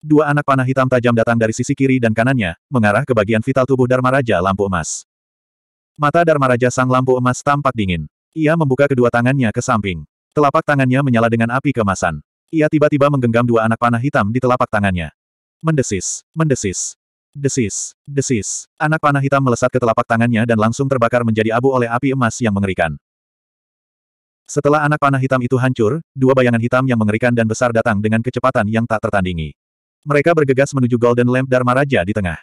Dua anak panah hitam tajam datang dari sisi kiri dan kanannya, mengarah ke bagian vital tubuh Dharma Raja Lampu Emas. Mata Dharma Raja Sang Lampu Emas tampak dingin. Ia membuka kedua tangannya ke samping. Telapak tangannya menyala dengan api kemasan. Ia tiba-tiba menggenggam dua anak panah hitam di telapak tangannya. Mendesis, mendesis, desis, desis. Anak panah hitam melesat ke telapak tangannya dan langsung terbakar menjadi abu oleh api emas yang mengerikan. Setelah anak panah hitam itu hancur, dua bayangan hitam yang mengerikan dan besar datang dengan kecepatan yang tak tertandingi. Mereka bergegas menuju Golden Lamp Dharma Raja di tengah.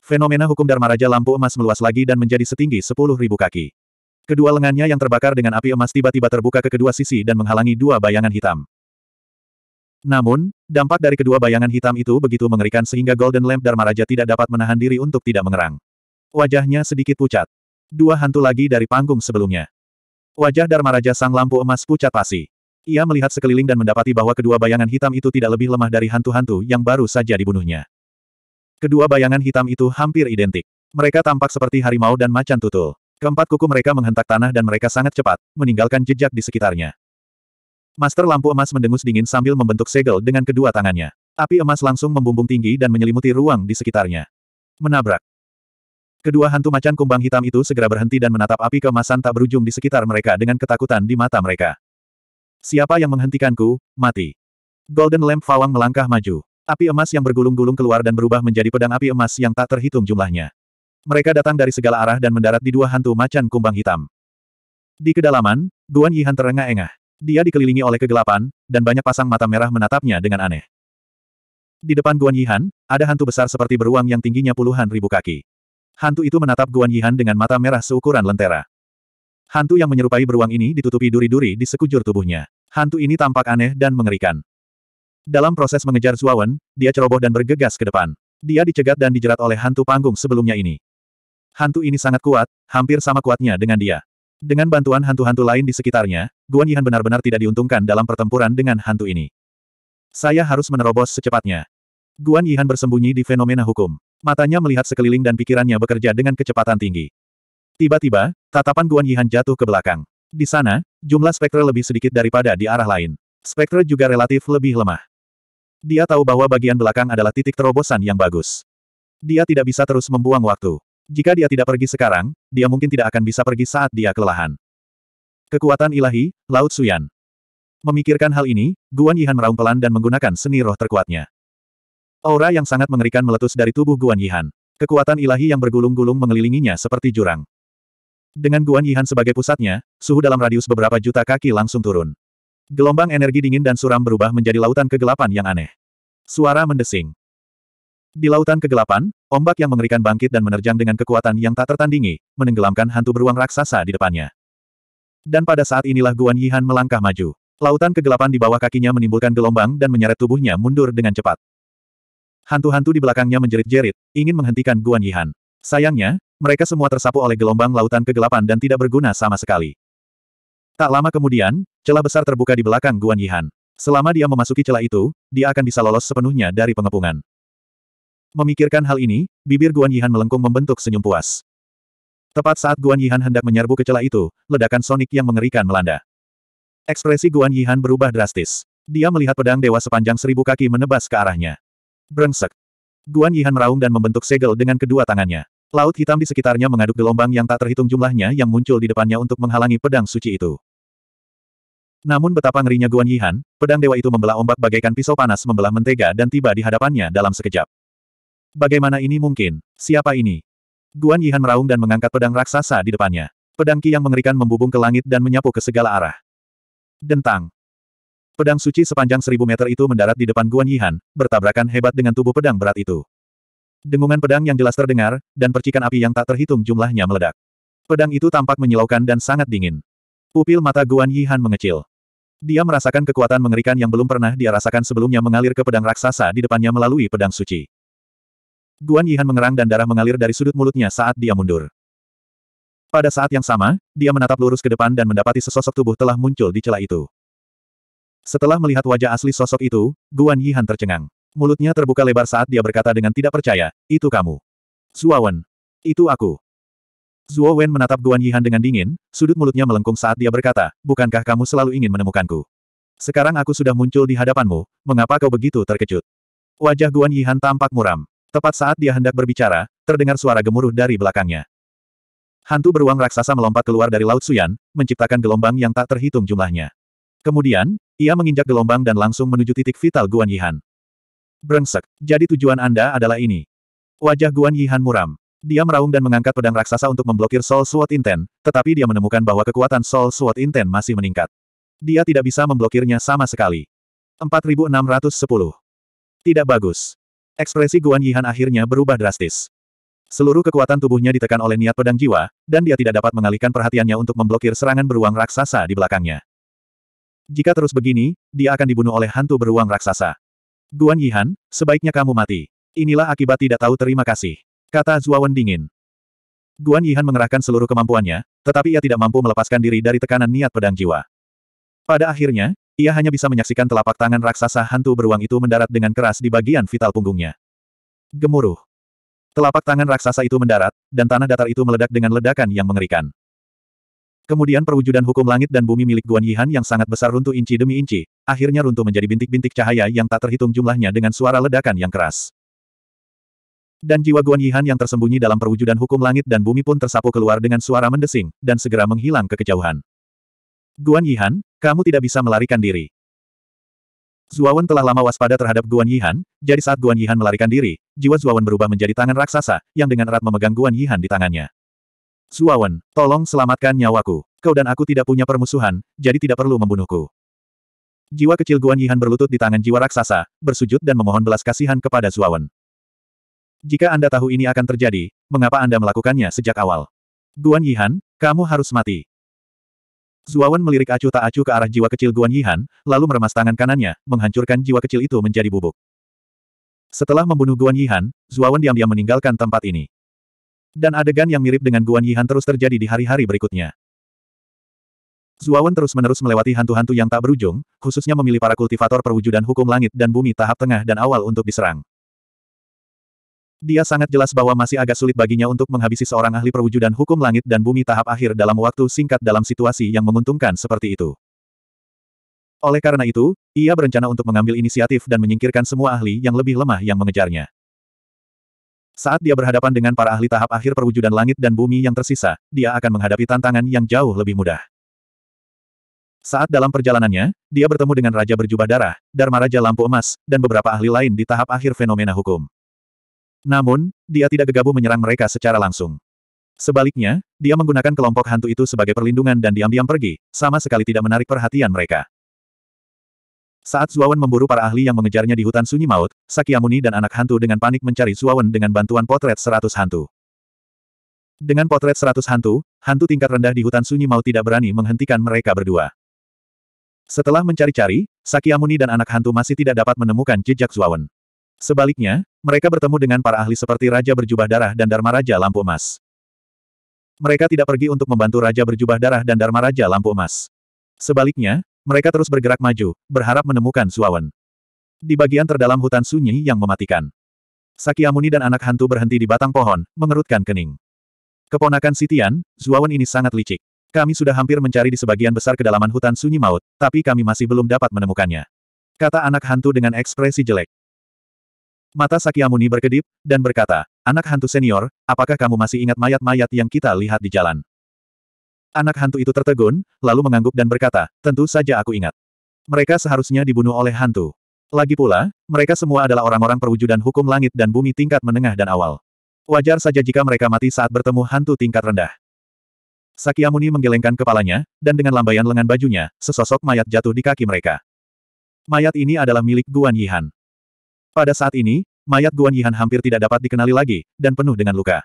Fenomena hukum Dharma Raja lampu emas meluas lagi dan menjadi setinggi 10.000 kaki. Kedua lengannya yang terbakar dengan api emas tiba-tiba terbuka ke kedua sisi dan menghalangi dua bayangan hitam. Namun, dampak dari kedua bayangan hitam itu begitu mengerikan sehingga Golden Lamp Dharma Raja tidak dapat menahan diri untuk tidak mengerang. Wajahnya sedikit pucat. Dua hantu lagi dari panggung sebelumnya. Wajah Dharma Raja sang lampu emas pucat pasi. Ia melihat sekeliling dan mendapati bahwa kedua bayangan hitam itu tidak lebih lemah dari hantu-hantu yang baru saja dibunuhnya. Kedua bayangan hitam itu hampir identik. Mereka tampak seperti harimau dan macan tutul. Keempat kuku mereka menghentak tanah dan mereka sangat cepat, meninggalkan jejak di sekitarnya. Master lampu emas mendengus dingin sambil membentuk segel dengan kedua tangannya. Api emas langsung membumbung tinggi dan menyelimuti ruang di sekitarnya. Menabrak. Kedua hantu macan kumbang hitam itu segera berhenti dan menatap api keemasan tak berujung di sekitar mereka dengan ketakutan di mata mereka. Siapa yang menghentikanku, mati. Golden Lamp Fawang melangkah maju. Api emas yang bergulung-gulung keluar dan berubah menjadi pedang api emas yang tak terhitung jumlahnya. Mereka datang dari segala arah dan mendarat di dua hantu macan kumbang hitam. Di kedalaman, Guan Yihan terengah-engah. Dia dikelilingi oleh kegelapan, dan banyak pasang mata merah menatapnya dengan aneh. Di depan Guan Yihan, ada hantu besar seperti beruang yang tingginya puluhan ribu kaki. Hantu itu menatap Guan Yihan dengan mata merah seukuran lentera. Hantu yang menyerupai beruang ini ditutupi duri-duri di sekujur tubuhnya. Hantu ini tampak aneh dan mengerikan. Dalam proses mengejar Zuawan, dia ceroboh dan bergegas ke depan. Dia dicegat dan dijerat oleh hantu panggung sebelumnya ini. Hantu ini sangat kuat, hampir sama kuatnya dengan dia. Dengan bantuan hantu-hantu lain di sekitarnya, Guan Yihan benar-benar tidak diuntungkan dalam pertempuran dengan hantu ini. Saya harus menerobos secepatnya. Guan Yihan bersembunyi di fenomena hukum. Matanya melihat sekeliling dan pikirannya bekerja dengan kecepatan tinggi. Tiba-tiba, tatapan Guan Yihan jatuh ke belakang. Di sana, jumlah spektra lebih sedikit daripada di arah lain. Spektra juga relatif lebih lemah. Dia tahu bahwa bagian belakang adalah titik terobosan yang bagus. Dia tidak bisa terus membuang waktu. Jika dia tidak pergi sekarang, dia mungkin tidak akan bisa pergi saat dia kelelahan. Kekuatan ilahi, Laut Suyan. Memikirkan hal ini, Guan Yihan meraung pelan dan menggunakan seni roh terkuatnya. Aura yang sangat mengerikan meletus dari tubuh Guan Yihan. Kekuatan ilahi yang bergulung-gulung mengelilinginya seperti jurang. Dengan Guan Yihan sebagai pusatnya, suhu dalam radius beberapa juta kaki langsung turun. Gelombang energi dingin dan suram berubah menjadi lautan kegelapan yang aneh. Suara mendesing. Di lautan kegelapan, ombak yang mengerikan bangkit dan menerjang dengan kekuatan yang tak tertandingi, menenggelamkan hantu beruang raksasa di depannya. Dan pada saat inilah Guan Yihan melangkah maju. Lautan kegelapan di bawah kakinya menimbulkan gelombang dan menyeret tubuhnya mundur dengan cepat. Hantu-hantu di belakangnya menjerit-jerit, ingin menghentikan Guan Yihan. Sayangnya, mereka semua tersapu oleh gelombang lautan kegelapan dan tidak berguna sama sekali. Tak lama kemudian, celah besar terbuka di belakang Guan Yihan. Selama dia memasuki celah itu, dia akan bisa lolos sepenuhnya dari pengepungan. Memikirkan hal ini, bibir Guan Yihan melengkung membentuk senyum puas. Tepat saat Guan Yihan hendak menyerbu ke celah itu, ledakan sonik yang mengerikan melanda. Ekspresi Guan Yihan berubah drastis. Dia melihat pedang dewa sepanjang seribu kaki menebas ke arahnya. Brengsek. Guan Yihan meraung dan membentuk segel dengan kedua tangannya. Laut hitam di sekitarnya mengaduk gelombang yang tak terhitung jumlahnya yang muncul di depannya untuk menghalangi pedang suci itu. Namun betapa ngerinya Guan Yihan, pedang dewa itu membelah ombak bagaikan pisau panas membelah mentega dan tiba di hadapannya dalam sekejap. Bagaimana ini mungkin? Siapa ini? Guan Yihan meraung dan mengangkat pedang raksasa di depannya. Pedang Ki yang mengerikan membubung ke langit dan menyapu ke segala arah. Dentang. Pedang suci sepanjang seribu meter itu mendarat di depan Guan Yihan, bertabrakan hebat dengan tubuh pedang berat itu. Dengungan pedang yang jelas terdengar, dan percikan api yang tak terhitung jumlahnya meledak. Pedang itu tampak menyilaukan dan sangat dingin. Pupil mata Guan Yihan mengecil. Dia merasakan kekuatan mengerikan yang belum pernah dia rasakan sebelumnya mengalir ke pedang raksasa di depannya melalui pedang suci. Guan Yihan mengerang dan darah mengalir dari sudut mulutnya saat dia mundur. Pada saat yang sama, dia menatap lurus ke depan dan mendapati sesosok tubuh telah muncul di celah itu. Setelah melihat wajah asli sosok itu, Guan Yihan tercengang. Mulutnya terbuka lebar saat dia berkata dengan tidak percaya, itu kamu. Zuawan. Itu aku. Zuo Wen menatap Guan Yihan dengan dingin, sudut mulutnya melengkung saat dia berkata, bukankah kamu selalu ingin menemukanku? Sekarang aku sudah muncul di hadapanmu, mengapa kau begitu terkejut? Wajah Guan Yihan tampak muram. Tepat saat dia hendak berbicara, terdengar suara gemuruh dari belakangnya. Hantu beruang raksasa melompat keluar dari Laut Suyan, menciptakan gelombang yang tak terhitung jumlahnya. Kemudian, ia menginjak gelombang dan langsung menuju titik vital Guan Yihan. Brengsek, jadi tujuan Anda adalah ini. Wajah Guan Yihan muram. Dia meraung dan mengangkat pedang raksasa untuk memblokir Soul Sword Inten, tetapi dia menemukan bahwa kekuatan Soul Sword Inten masih meningkat. Dia tidak bisa memblokirnya sama sekali. 4610. Tidak bagus. Ekspresi Guan Yihan akhirnya berubah drastis. Seluruh kekuatan tubuhnya ditekan oleh niat pedang jiwa, dan dia tidak dapat mengalihkan perhatiannya untuk memblokir serangan beruang raksasa di belakangnya. Jika terus begini, dia akan dibunuh oleh hantu beruang raksasa. Guan Yihan, sebaiknya kamu mati. Inilah akibat tidak tahu terima kasih. Kata Zuawan dingin. Guan Yihan mengerahkan seluruh kemampuannya, tetapi ia tidak mampu melepaskan diri dari tekanan niat pedang jiwa. Pada akhirnya, ia hanya bisa menyaksikan telapak tangan raksasa hantu beruang itu mendarat dengan keras di bagian vital punggungnya. Gemuruh. Telapak tangan raksasa itu mendarat, dan tanah datar itu meledak dengan ledakan yang mengerikan. Kemudian perwujudan hukum langit dan bumi milik Guan Yihan yang sangat besar runtuh inci demi inci, akhirnya runtuh menjadi bintik-bintik cahaya yang tak terhitung jumlahnya dengan suara ledakan yang keras. Dan jiwa Guan Yihan yang tersembunyi dalam perwujudan hukum langit dan bumi pun tersapu keluar dengan suara mendesing, dan segera menghilang ke kejauhan. Guan Yihan, kamu tidak bisa melarikan diri. Zuawan telah lama waspada terhadap Guan Yihan, jadi saat Guan Yihan melarikan diri, jiwa Zuawan berubah menjadi tangan raksasa, yang dengan erat memegang Guan Yihan di tangannya. Zuawan, tolong selamatkan nyawaku. Kau dan aku tidak punya permusuhan, jadi tidak perlu membunuhku. Jiwa kecil Guan Yihan berlutut di tangan jiwa raksasa, bersujud dan memohon belas kasihan kepada Zuawan. Jika Anda tahu ini akan terjadi, mengapa Anda melakukannya sejak awal? Guan Yihan, kamu harus mati. Zuawan melirik acuh tak acuh ke arah jiwa kecil Guan Yihan, lalu meremas tangan kanannya, menghancurkan jiwa kecil itu menjadi bubuk. Setelah membunuh Guan Yihan, Zuawan diam-diam meninggalkan tempat ini. Dan adegan yang mirip dengan Guan Yihan terus terjadi di hari-hari berikutnya. Zuawan terus-menerus melewati hantu-hantu yang tak berujung, khususnya memilih para kultivator perwujudan hukum langit dan bumi tahap tengah dan awal untuk diserang. Dia sangat jelas bahwa masih agak sulit baginya untuk menghabisi seorang ahli perwujudan hukum langit dan bumi tahap akhir dalam waktu singkat dalam situasi yang menguntungkan seperti itu. Oleh karena itu, ia berencana untuk mengambil inisiatif dan menyingkirkan semua ahli yang lebih lemah yang mengejarnya. Saat dia berhadapan dengan para ahli tahap akhir perwujudan langit dan bumi yang tersisa, dia akan menghadapi tantangan yang jauh lebih mudah. Saat dalam perjalanannya, dia bertemu dengan Raja Berjubah Darah, Dharma Raja Lampu Emas, dan beberapa ahli lain di tahap akhir fenomena hukum. Namun, dia tidak gegabah menyerang mereka secara langsung. Sebaliknya, dia menggunakan kelompok hantu itu sebagai perlindungan dan diam-diam pergi, sama sekali tidak menarik perhatian mereka. Saat Zuawan memburu para ahli yang mengejarnya di hutan sunyi maut, Sakyamuni dan anak hantu dengan panik mencari Zuawan dengan bantuan potret seratus hantu. Dengan potret seratus hantu, hantu tingkat rendah di hutan sunyi maut tidak berani menghentikan mereka berdua. Setelah mencari-cari, Sakyamuni dan anak hantu masih tidak dapat menemukan jejak Zuawan. Sebaliknya, mereka bertemu dengan para ahli seperti Raja Berjubah Darah dan Dharma Raja Lampu Emas. Mereka tidak pergi untuk membantu Raja Berjubah Darah dan Dharma Raja Lampu Emas. Sebaliknya, mereka terus bergerak maju, berharap menemukan Suawan. Di bagian terdalam hutan sunyi yang mematikan. Sakyamuni dan anak hantu berhenti di batang pohon, mengerutkan kening. Keponakan Sitian, Zuawan ini sangat licik. Kami sudah hampir mencari di sebagian besar kedalaman hutan sunyi maut, tapi kami masih belum dapat menemukannya. Kata anak hantu dengan ekspresi jelek. Mata Sakyamuni berkedip, dan berkata, Anak hantu senior, apakah kamu masih ingat mayat-mayat yang kita lihat di jalan? Anak hantu itu tertegun, lalu mengangguk dan berkata, tentu saja aku ingat. Mereka seharusnya dibunuh oleh hantu. Lagi pula, mereka semua adalah orang-orang perwujudan hukum langit dan bumi tingkat menengah dan awal. Wajar saja jika mereka mati saat bertemu hantu tingkat rendah. Sakyamuni menggelengkan kepalanya, dan dengan lambaian lengan bajunya, sesosok mayat jatuh di kaki mereka. Mayat ini adalah milik Guan Yihan. Pada saat ini, mayat Guan Yihan hampir tidak dapat dikenali lagi, dan penuh dengan luka.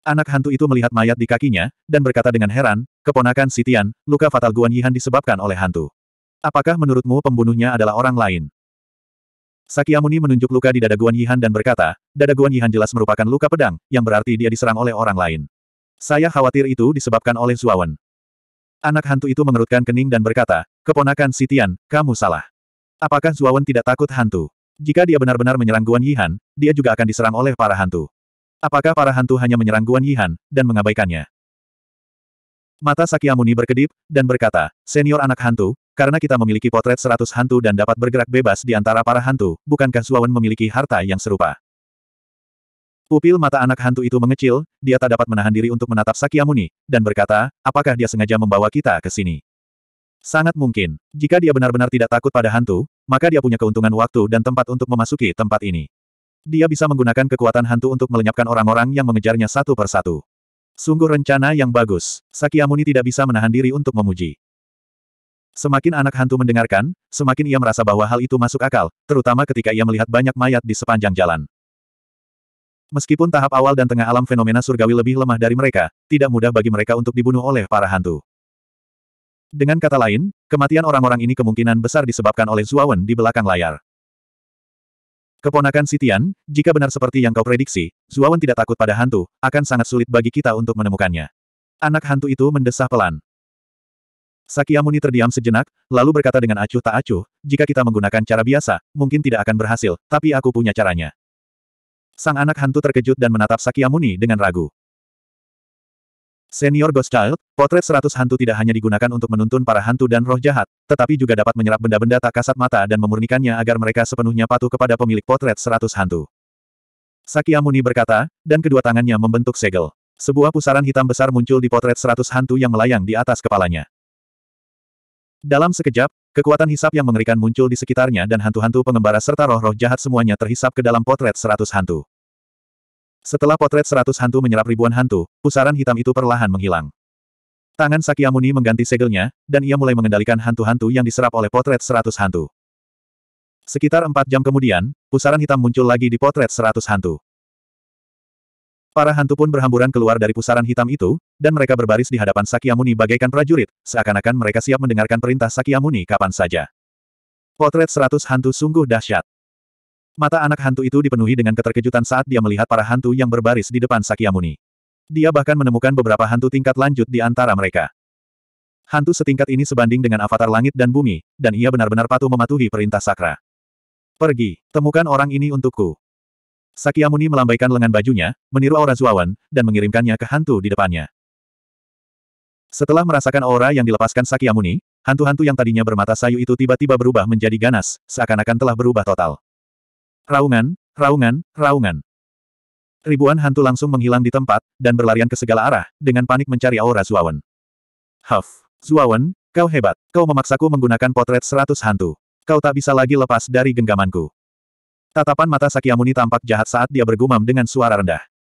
Anak hantu itu melihat mayat di kakinya, dan berkata dengan heran, keponakan Sitian, luka fatal Guan Yihan disebabkan oleh hantu. Apakah menurutmu pembunuhnya adalah orang lain? Sakyamuni menunjuk luka di dada Guan Yihan dan berkata, dada Guan Yihan jelas merupakan luka pedang, yang berarti dia diserang oleh orang lain. Saya khawatir itu disebabkan oleh Zuawan. Anak hantu itu mengerutkan kening dan berkata, keponakan Sitian, kamu salah. Apakah Zuawan tidak takut hantu? Jika dia benar-benar menyerang Guan Yihan, dia juga akan diserang oleh para hantu. Apakah para hantu hanya menyerang Guan Yihan, dan mengabaikannya? Mata Sakyamuni berkedip, dan berkata, Senior anak hantu, karena kita memiliki potret seratus hantu dan dapat bergerak bebas di antara para hantu, bukankah Zuawan memiliki harta yang serupa? Pupil mata anak hantu itu mengecil, dia tak dapat menahan diri untuk menatap Sakyamuni, dan berkata, apakah dia sengaja membawa kita ke sini? Sangat mungkin. Jika dia benar-benar tidak takut pada hantu, maka dia punya keuntungan waktu dan tempat untuk memasuki tempat ini. Dia bisa menggunakan kekuatan hantu untuk melenyapkan orang-orang yang mengejarnya satu persatu. Sungguh rencana yang bagus, Sakyamuni tidak bisa menahan diri untuk memuji. Semakin anak hantu mendengarkan, semakin ia merasa bahwa hal itu masuk akal, terutama ketika ia melihat banyak mayat di sepanjang jalan. Meskipun tahap awal dan tengah alam fenomena surgawi lebih lemah dari mereka, tidak mudah bagi mereka untuk dibunuh oleh para hantu. Dengan kata lain, kematian orang-orang ini kemungkinan besar disebabkan oleh Zuawan di belakang layar. Keponakan Sitian, jika benar seperti yang kau prediksi, Zuawan tidak takut pada hantu, akan sangat sulit bagi kita untuk menemukannya. Anak hantu itu mendesah pelan. Sakyamuni terdiam sejenak, lalu berkata dengan acuh tak acuh, jika kita menggunakan cara biasa, mungkin tidak akan berhasil, tapi aku punya caranya. Sang anak hantu terkejut dan menatap Sakyamuni dengan ragu. Senior Ghost Child, potret seratus hantu tidak hanya digunakan untuk menuntun para hantu dan roh jahat, tetapi juga dapat menyerap benda-benda tak kasat mata dan memurnikannya agar mereka sepenuhnya patuh kepada pemilik potret seratus hantu. Sakyamuni berkata, dan kedua tangannya membentuk segel. Sebuah pusaran hitam besar muncul di potret seratus hantu yang melayang di atas kepalanya. Dalam sekejap, kekuatan hisap yang mengerikan muncul di sekitarnya dan hantu-hantu pengembara serta roh-roh jahat semuanya terhisap ke dalam potret seratus hantu. Setelah potret seratus hantu menyerap ribuan hantu, pusaran hitam itu perlahan menghilang. Tangan Sakyamuni mengganti segelnya, dan ia mulai mengendalikan hantu-hantu yang diserap oleh potret seratus hantu. Sekitar empat jam kemudian, pusaran hitam muncul lagi di potret seratus hantu. Para hantu pun berhamburan keluar dari pusaran hitam itu, dan mereka berbaris di hadapan Sakyamuni bagaikan prajurit, seakan-akan mereka siap mendengarkan perintah Sakyamuni kapan saja. Potret seratus hantu sungguh dahsyat. Mata anak hantu itu dipenuhi dengan keterkejutan saat dia melihat para hantu yang berbaris di depan Sakyamuni. Dia bahkan menemukan beberapa hantu tingkat lanjut di antara mereka. Hantu setingkat ini sebanding dengan avatar langit dan bumi, dan ia benar-benar patuh mematuhi perintah sakra. Pergi, temukan orang ini untukku. Sakyamuni melambaikan lengan bajunya, meniru aura Zuawan, dan mengirimkannya ke hantu di depannya. Setelah merasakan aura yang dilepaskan Sakyamuni, hantu-hantu yang tadinya bermata sayu itu tiba-tiba berubah menjadi ganas, seakan-akan telah berubah total. Raungan, raungan, raungan. Ribuan hantu langsung menghilang di tempat, dan berlarian ke segala arah, dengan panik mencari aura Zuawan. Huff, Zuawan, kau hebat. Kau memaksaku menggunakan potret seratus hantu. Kau tak bisa lagi lepas dari genggamanku. Tatapan mata Sakyamuni tampak jahat saat dia bergumam dengan suara rendah.